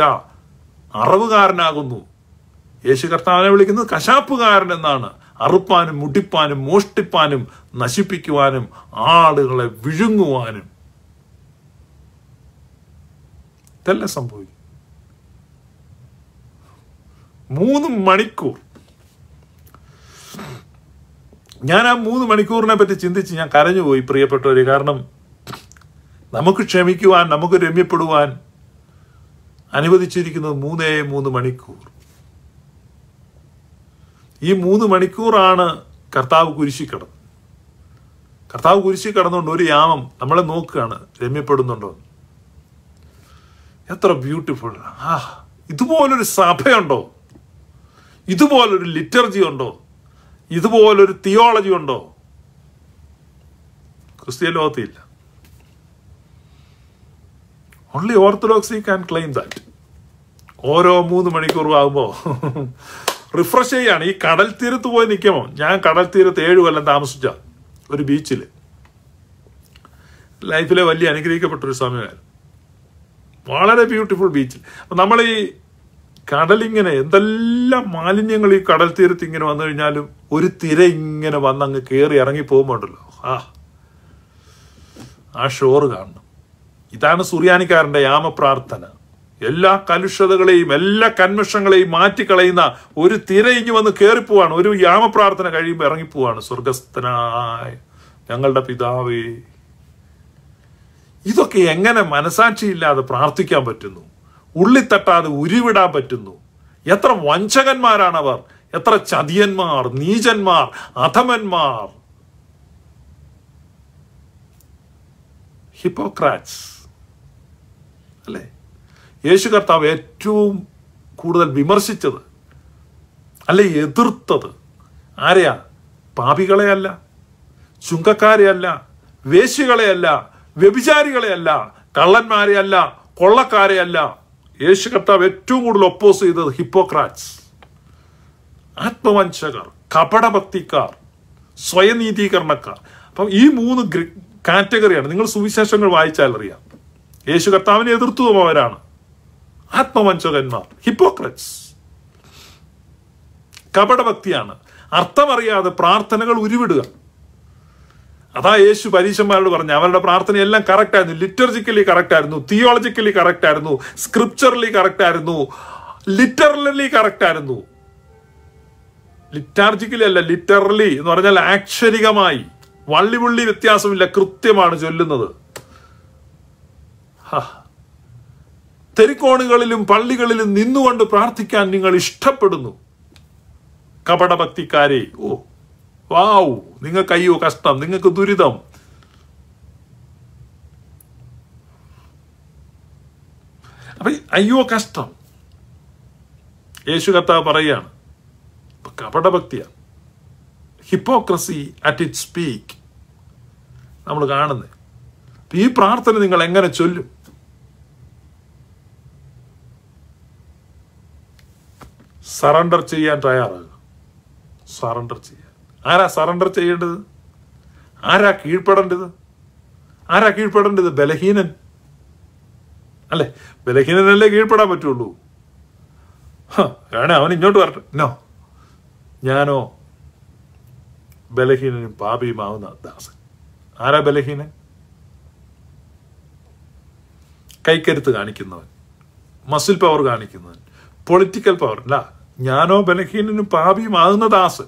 അറവുകാരനാകുന്നു യേശു കർത്താവിനെ വിളിക്കുന്നത് കശാപ്പുകാരൻ എന്നാണ് അറുപ്പാനും മുടിപ്പാനും മോഷ്ടിപ്പാനും നശിപ്പിക്കുവാനും ആളുകളെ വിഴുങ്ങുവാനും ഇതെല്ലാം സംഭവിക്കും മൂന്ന് മണിക്കൂർ ഞാൻ ആ മൂന്ന് മണിക്കൂറിനെ പറ്റി ചിന്തിച്ച് ഞാൻ കരഞ്ഞുപോയി പ്രിയപ്പെട്ടവര് കാരണം നമുക്ക് ക്ഷമിക്കുവാൻ നമുക്ക് രമ്യപ്പെടുവാൻ അനുവദിച്ചിരിക്കുന്നത് മൂന്നേ മൂന്ന് മണിക്കൂർ ഈ മൂന്ന് മണിക്കൂറാണ് കർത്താവ് കുരിശി കിടന്നത് കർത്താവ് കുരിശി കിടന്നുകൊണ്ട് ഒരു യാമം നമ്മളെ നോക്കുകയാണ് രമ്യപ്പെടുന്നുണ്ടോ എത്ര ബ്യൂട്ടിഫുൾ ആ ഇതുപോലൊരു സഭയുണ്ടോ ഇതുപോലൊരു ലിറ്റർജി ഉണ്ടോ ഇതുപോലൊരു തിയോളജി ഉണ്ടോ ക്രിസ്ത്യൻ ലോകത്തില്ല only orthodoxy can claim that ഓരോ മൂന്ന് മണിക്കൂറും ആകുമ്പോൾ റിഫ്രഷ് ചെയ്യാണ് ഈ കടൽ തീരത്ത് പോയി നിൽക്കുമോ ഞാൻ കടൽ തീരത്ത് ഏഴ് കൊല്ലം താമസിച്ച ഒരു ബീച്ചിൽ ലൈഫിലെ വലിയ അനുഗ്രഹിക്കപ്പെട്ട ഒരു സമയമായിരുന്നു വളരെ ബ്യൂട്ടിഫുൾ ബീച്ചിൽ അപ്പം നമ്മൾ ഈ കടലിങ്ങനെ എന്തെല്ലാം മാലിന്യങ്ങൾ ഈ കടൽ തീരത്ത് ഇങ്ങനെ വന്നു കഴിഞ്ഞാലും ഒരു തിര ഇങ്ങനെ വന്ന് അങ്ങ് കയറി ഇറങ്ങി പോകുമ്പോണ്ടല്ലോ ആ ആ ഷോറ് കാണണം ഇതാണ് സുറിയാനിക്കാരൻ്റെ യാമപ്രാർത്ഥന എല്ലാ കലുഷതകളെയും എല്ലാ കന്മഷങ്ങളെയും മാറ്റിക്കളയുന്ന ഒരു തിരയിഞ്ഞു വന്ന് കയറിപ്പോവാണ് ഒരു യാമപ്രാർത്ഥന കഴിയുമ്പോൾ ഇറങ്ങിപ്പോവാണ് സ്വർഗസ്ഥനായ ഞങ്ങളുടെ പിതാവേ ഇതൊക്കെ എങ്ങനെ മനസാക്ഷിയില്ലാതെ പ്രാർത്ഥിക്കാൻ പറ്റുന്നു ഉള്ളിത്തട്ടാതെ ഉരുവിടാൻ പറ്റുന്നു എത്ര വഞ്ചകന്മാരാണവർ എത്ര ചതിയന്മാർ നീചന്മാർ അധമന്മാർ ഹിപ്പോക്രാറ്റ്സ് അല്ലേ യേശു കർത്താവ് ഏറ്റവും കൂടുതൽ വിമർശിച്ചത് അല്ലെ എതിർത്തത് ആരെയാ പാപികളെയല്ല ചുങ്കക്കാരെയല്ല വേശികളെയല്ല വ്യഭിചാരികളെയല്ല കള്ളന്മാരെയല്ല കൊള്ളക്കാരെയല്ല യേശു കർത്താവ് ഏറ്റവും കൂടുതൽ ഒപ്പോസ് ചെയ്തത് ഹിപ്പോക്രാറ്റ്സ് ആത്മവഞ്ചകർ കപടഭക്തിക്കാർ സ്വയനീതീകരണക്കാർ അപ്പം ഈ മൂന്ന് കാറ്റഗറിയാണ് നിങ്ങൾ സുവിശേഷങ്ങൾ വായിച്ചാൽ അറിയാം യേശു കർത്താവിനെ എതിർത്തു അവരാണ് ആത്മവഞ്ചകന്മാർ ഹിപ്പോക്രറ്റ്സ് കപടഭക്തിയാണ് അർത്ഥമറിയാതെ പ്രാർത്ഥനകൾ ഉരുവിടുക അതാ യേശു പരീശന്മാരോട് പറഞ്ഞു അവരുടെ പ്രാർത്ഥന എല്ലാം കറക്റ്റ് ലിറ്റർജിക്കലി കറക്റ്റായിരുന്നു തിയോളജിക്കലി കറക്റ്റായിരുന്നു സ്ക്രിപ്ചറലി കറക്റ്റായിരുന്നു ലിറ്ററലി കറക്റ്റായിരുന്നു ലിറ്റാർജിക്കലി അല്ല ലിറ്ററലി എന്ന് പറഞ്ഞാൽ ആക്ഷരികമായി വള്ളിപുള്ളി വ്യത്യാസമില്ല കൃത്യമാണ് ചൊല്ലുന്നത് ഹാ തെരുക്കോണുകളിലും പള്ളികളിലും നിന്നുകൊണ്ട് പ്രാർത്ഥിക്കാൻ നിങ്ങൾ ഇഷ്ടപ്പെടുന്നു കപടഭക്തിക്കാരെ ഓ വാവു നിങ്ങൾക്ക് അയ്യോ കഷ്ടം നിങ്ങൾക്ക് ദുരിതം അപ്പൊ അയ്യോ കഷ്ടം യേശു കത്ത പറയാണ് കപടഭക്തിയ ഹിപ്പോക്രസി അറ്റ് ഇറ്റ് സ്പീക്ക് നമ്മൾ കാണുന്നത് ഈ പ്രാർത്ഥന നിങ്ങൾ എങ്ങനെ ചൊല്ലും സറണ്ടർ ചെയ്യാൻ തയ്യാറാകുക സറണ്ടർ ചെയ്യാൻ ആരാ സറണ്ടർ ചെയ്യേണ്ടത് ആരാ കീഴ്പ്പെടേണ്ടത് ആരാ കീഴ്പ്പെടേണ്ടത് ബലഹീനൻ അല്ലേ ബലഹീനനല്ലേ കീഴ്പ്പെടാൻ പറ്റുള്ളൂ വേണേ അവൻ ഇങ്ങോട്ട് വരട്ടെ നോ ഞാനോ ബലഹീനനും പാപിയുമാവുന്ന ദാസൻ ആരാ ബലഹീനൻ കൈക്കരുത്ത് കാണിക്കുന്നവൻ മസിൽ പവർ കാണിക്കുന്നവൻ പൊളിറ്റിക്കൽ പവർ അല്ല ഞാനോ ബലഹീനനും പാപിയുമാകുന്ന ദാസൻ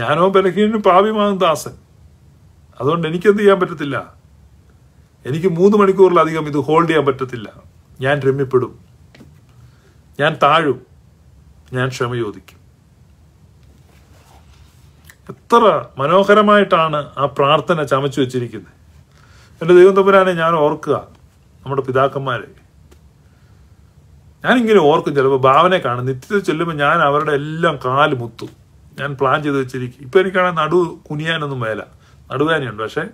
ഞാനോ ബലഹീനനും പാപിയുമാകുന്ന ദാസൻ അതുകൊണ്ട് എനിക്കെന്ത് ചെയ്യാൻ പറ്റത്തില്ല എനിക്ക് മൂന്ന് മണിക്കൂറിലധികം ഇത് ഹോൾഡ് ചെയ്യാൻ പറ്റത്തില്ല ഞാൻ രമ്യപ്പെടും ഞാൻ താഴും ഞാൻ ക്ഷമയോദിക്കും എത്ര മനോഹരമായിട്ടാണ് ആ പ്രാർത്ഥന ചമച്ചു വെച്ചിരിക്കുന്നത് എൻ്റെ ദൈവം തമ്പുരാനെ ഞാൻ ഓർക്കുക നമ്മുടെ പിതാക്കന്മാരെ ഞാനിങ്ങനെ ഓർക്കും ചിലപ്പോൾ ഭാവനയെ കാണും നിത്യത്തിൽ ചെല്ലുമ്പോൾ ഞാൻ അവരുടെ എല്ലാം കാല് മുത്തു ഞാൻ പ്ലാൻ ചെയ്ത് വെച്ചിരിക്കും ഇപ്പോൾ എനിക്കാണെ നടു കുനിയാനൊന്നും വേല നടുവേനയുണ്ട് പക്ഷേ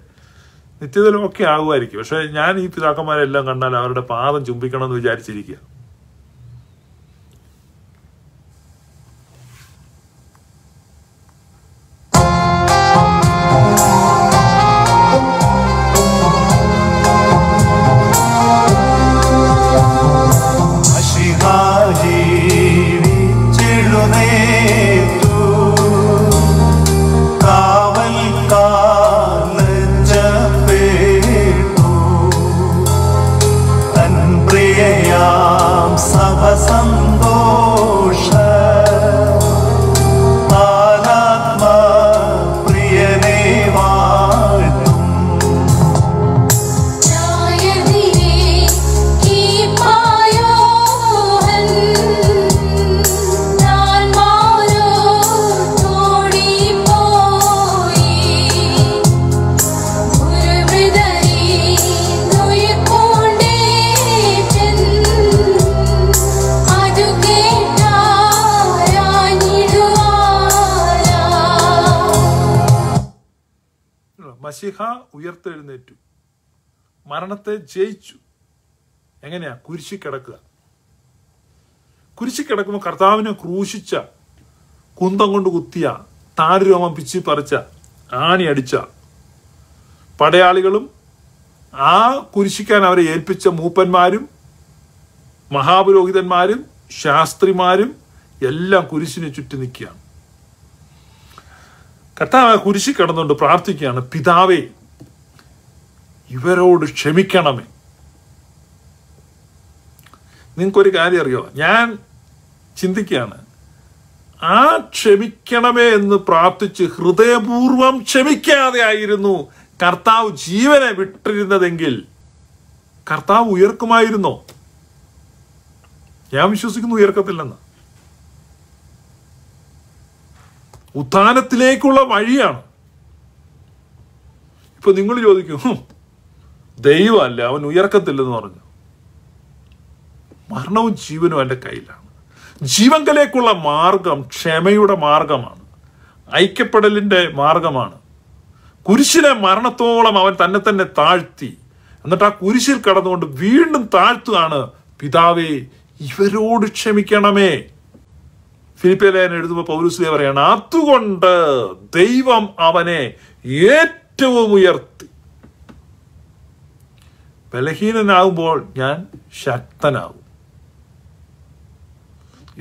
നിത്യത്തിൽ ആകുമായിരിക്കും പക്ഷേ ഞാൻ ഈ പിതാക്കന്മാരെല്ലാം കണ്ടാൽ അവരുടെ പാദം ചുംബിക്കണമെന്ന് വിചാരിച്ചിരിക്കുക ഉയർത്തെഴുന്നേറ്റു മരണത്തെ ജയിച്ചു എങ്ങനെയാ കുരിശി കിടക്കുക കുരിശി കിടക്കുമ്പോൾ കർത്താവിനെ ക്രൂശിച്ച കുന്തം കൊണ്ട് കുത്തിയ താരുരോമം പിച്ചി പറിച്ച ആണി അടിച്ച പടയാളികളും ആ കുരിശിക്കാൻ അവരെ ഏൽപ്പിച്ച മൂപ്പന്മാരും മഹാപുരോഹിതന്മാരും ശാസ്ത്രിമാരും എല്ലാം കുരിശിനെ ചുറ്റി നിൽക്കുകയാണ് കർത്താവ് കുരിശി കിടന്നുകൊണ്ട് പ്രാർത്ഥിക്കുകയാണ് പിതാവേ ഇവരോട് ക്ഷമിക്കണമേ നിങ്ങൾക്കൊരു കാര്യം അറിയോ ഞാൻ ചിന്തിക്കുകയാണ് ആ ക്ഷമിക്കണമേ എന്ന് പ്രാർത്ഥിച്ച് ഹൃദയപൂർവം ക്ഷമിക്കാതെ ആയിരുന്നു കർത്താവ് ജീവനെ വിട്ടിരുന്നതെങ്കിൽ കർത്താവ് ഉയർക്കുമായിരുന്നോ ഞാൻ വിശ്വസിക്കുന്നു ഉയർക്കത്തില്ലെന്ന് ഉത്ഥാനത്തിലേക്കുള്ള വഴിയാണ് ഇപ്പൊ നിങ്ങൾ ചോദിക്കും ദൈവമല്ല അവൻ ഉയർക്കത്തില്ലെന്ന് പറഞ്ഞു മരണവും ജീവനും അവൻ്റെ കയ്യിലാണ് ജീവങ്കലേക്കുള്ള മാർഗം ക്ഷമയുടെ മാർഗമാണ് ഐക്യപ്പെടലിൻ്റെ മാർഗമാണ് കുരിശിലെ മരണത്തോളം അവൻ തന്നെ തന്നെ താഴ്ത്തി എന്നിട്ട് ആ കുരിശിൽ കടന്നുകൊണ്ട് വീണ്ടും താഴ്ത്തുകയാണ് പിതാവേ ഇവരോട് ക്ഷമിക്കണമേ ഫിലിപ്പേ എഴുതുമ്പോൾ പൗരൂസ്ലേ പറയാണ് അതുകൊണ്ട് ദൈവം അവനെ ഏറ്റവും ഉയർത്തി ബലഹീനനാകുമ്പോൾ ഞാൻ ശക്തനാകും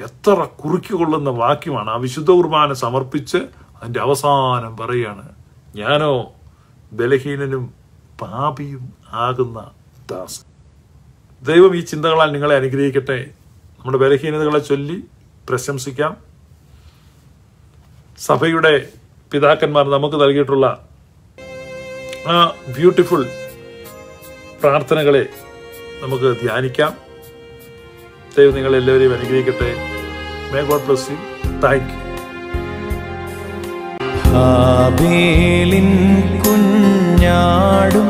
എത്ര കുറുക്കിക്കൊള്ളുന്ന വാക്യമാണ് ആ വിശുദ്ധ കുർബാന സമർപ്പിച്ച് അതിൻ്റെ അവസാനം പറയുകയാണ് ഞാനോ ബലഹീനനും പാപിയും ആകുന്ന ദാസൻ ദൈവം ഈ ചിന്തകളാൽ നിങ്ങളെ അനുഗ്രഹിക്കട്ടെ നമ്മുടെ ബലഹീനതകളെ ചൊല്ലി പ്രശംസിക്കാം സഭയുടെ പിതാക്കന്മാർ നമുക്ക് നൽകിയിട്ടുള്ള ആ ബ്യൂട്ടിഫുൾ പ്രാർത്ഥനകളെ നമുക്ക് ധ്യാനിക്കാം ദൈവം എല്ലാവരെയും അനുഗ്രഹിക്കട്ടെ may God bless you thank you ിൻ കുഞ്ഞാടും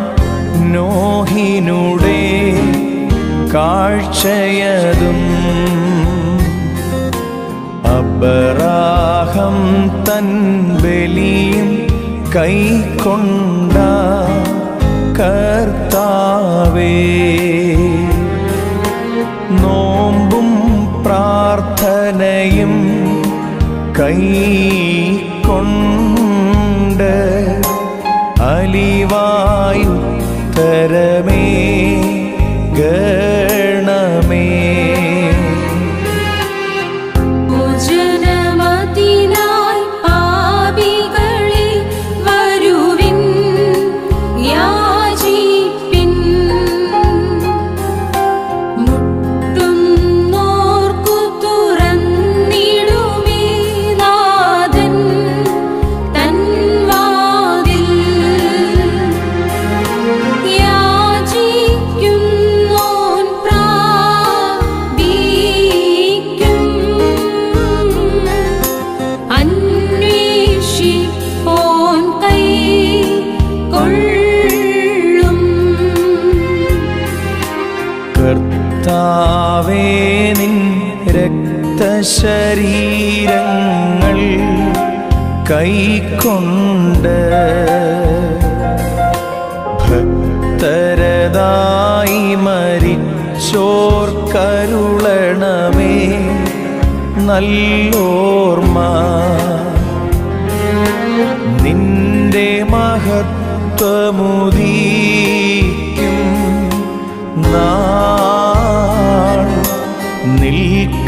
നോഹിനുടെ കാഴ്ചയതും അബറാഹം തൻ ബലിയും കൈക്കൊണ്ടാ കർത്താവേ നോമ്പും പ്രാർത്ഥനയും കൈ കൊണ്ട് അലിവായു അലിവായുത്തര രക്തശരീരങ്ങൾ കൈക്കൊണ്ട് ഭക്തരതായി മരിച്ചോർക്കരുളണമേ നല്ലോർമ്മ നിന്റെ മഹത്വമുദീ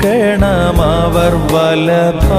വലഭ വലഭാ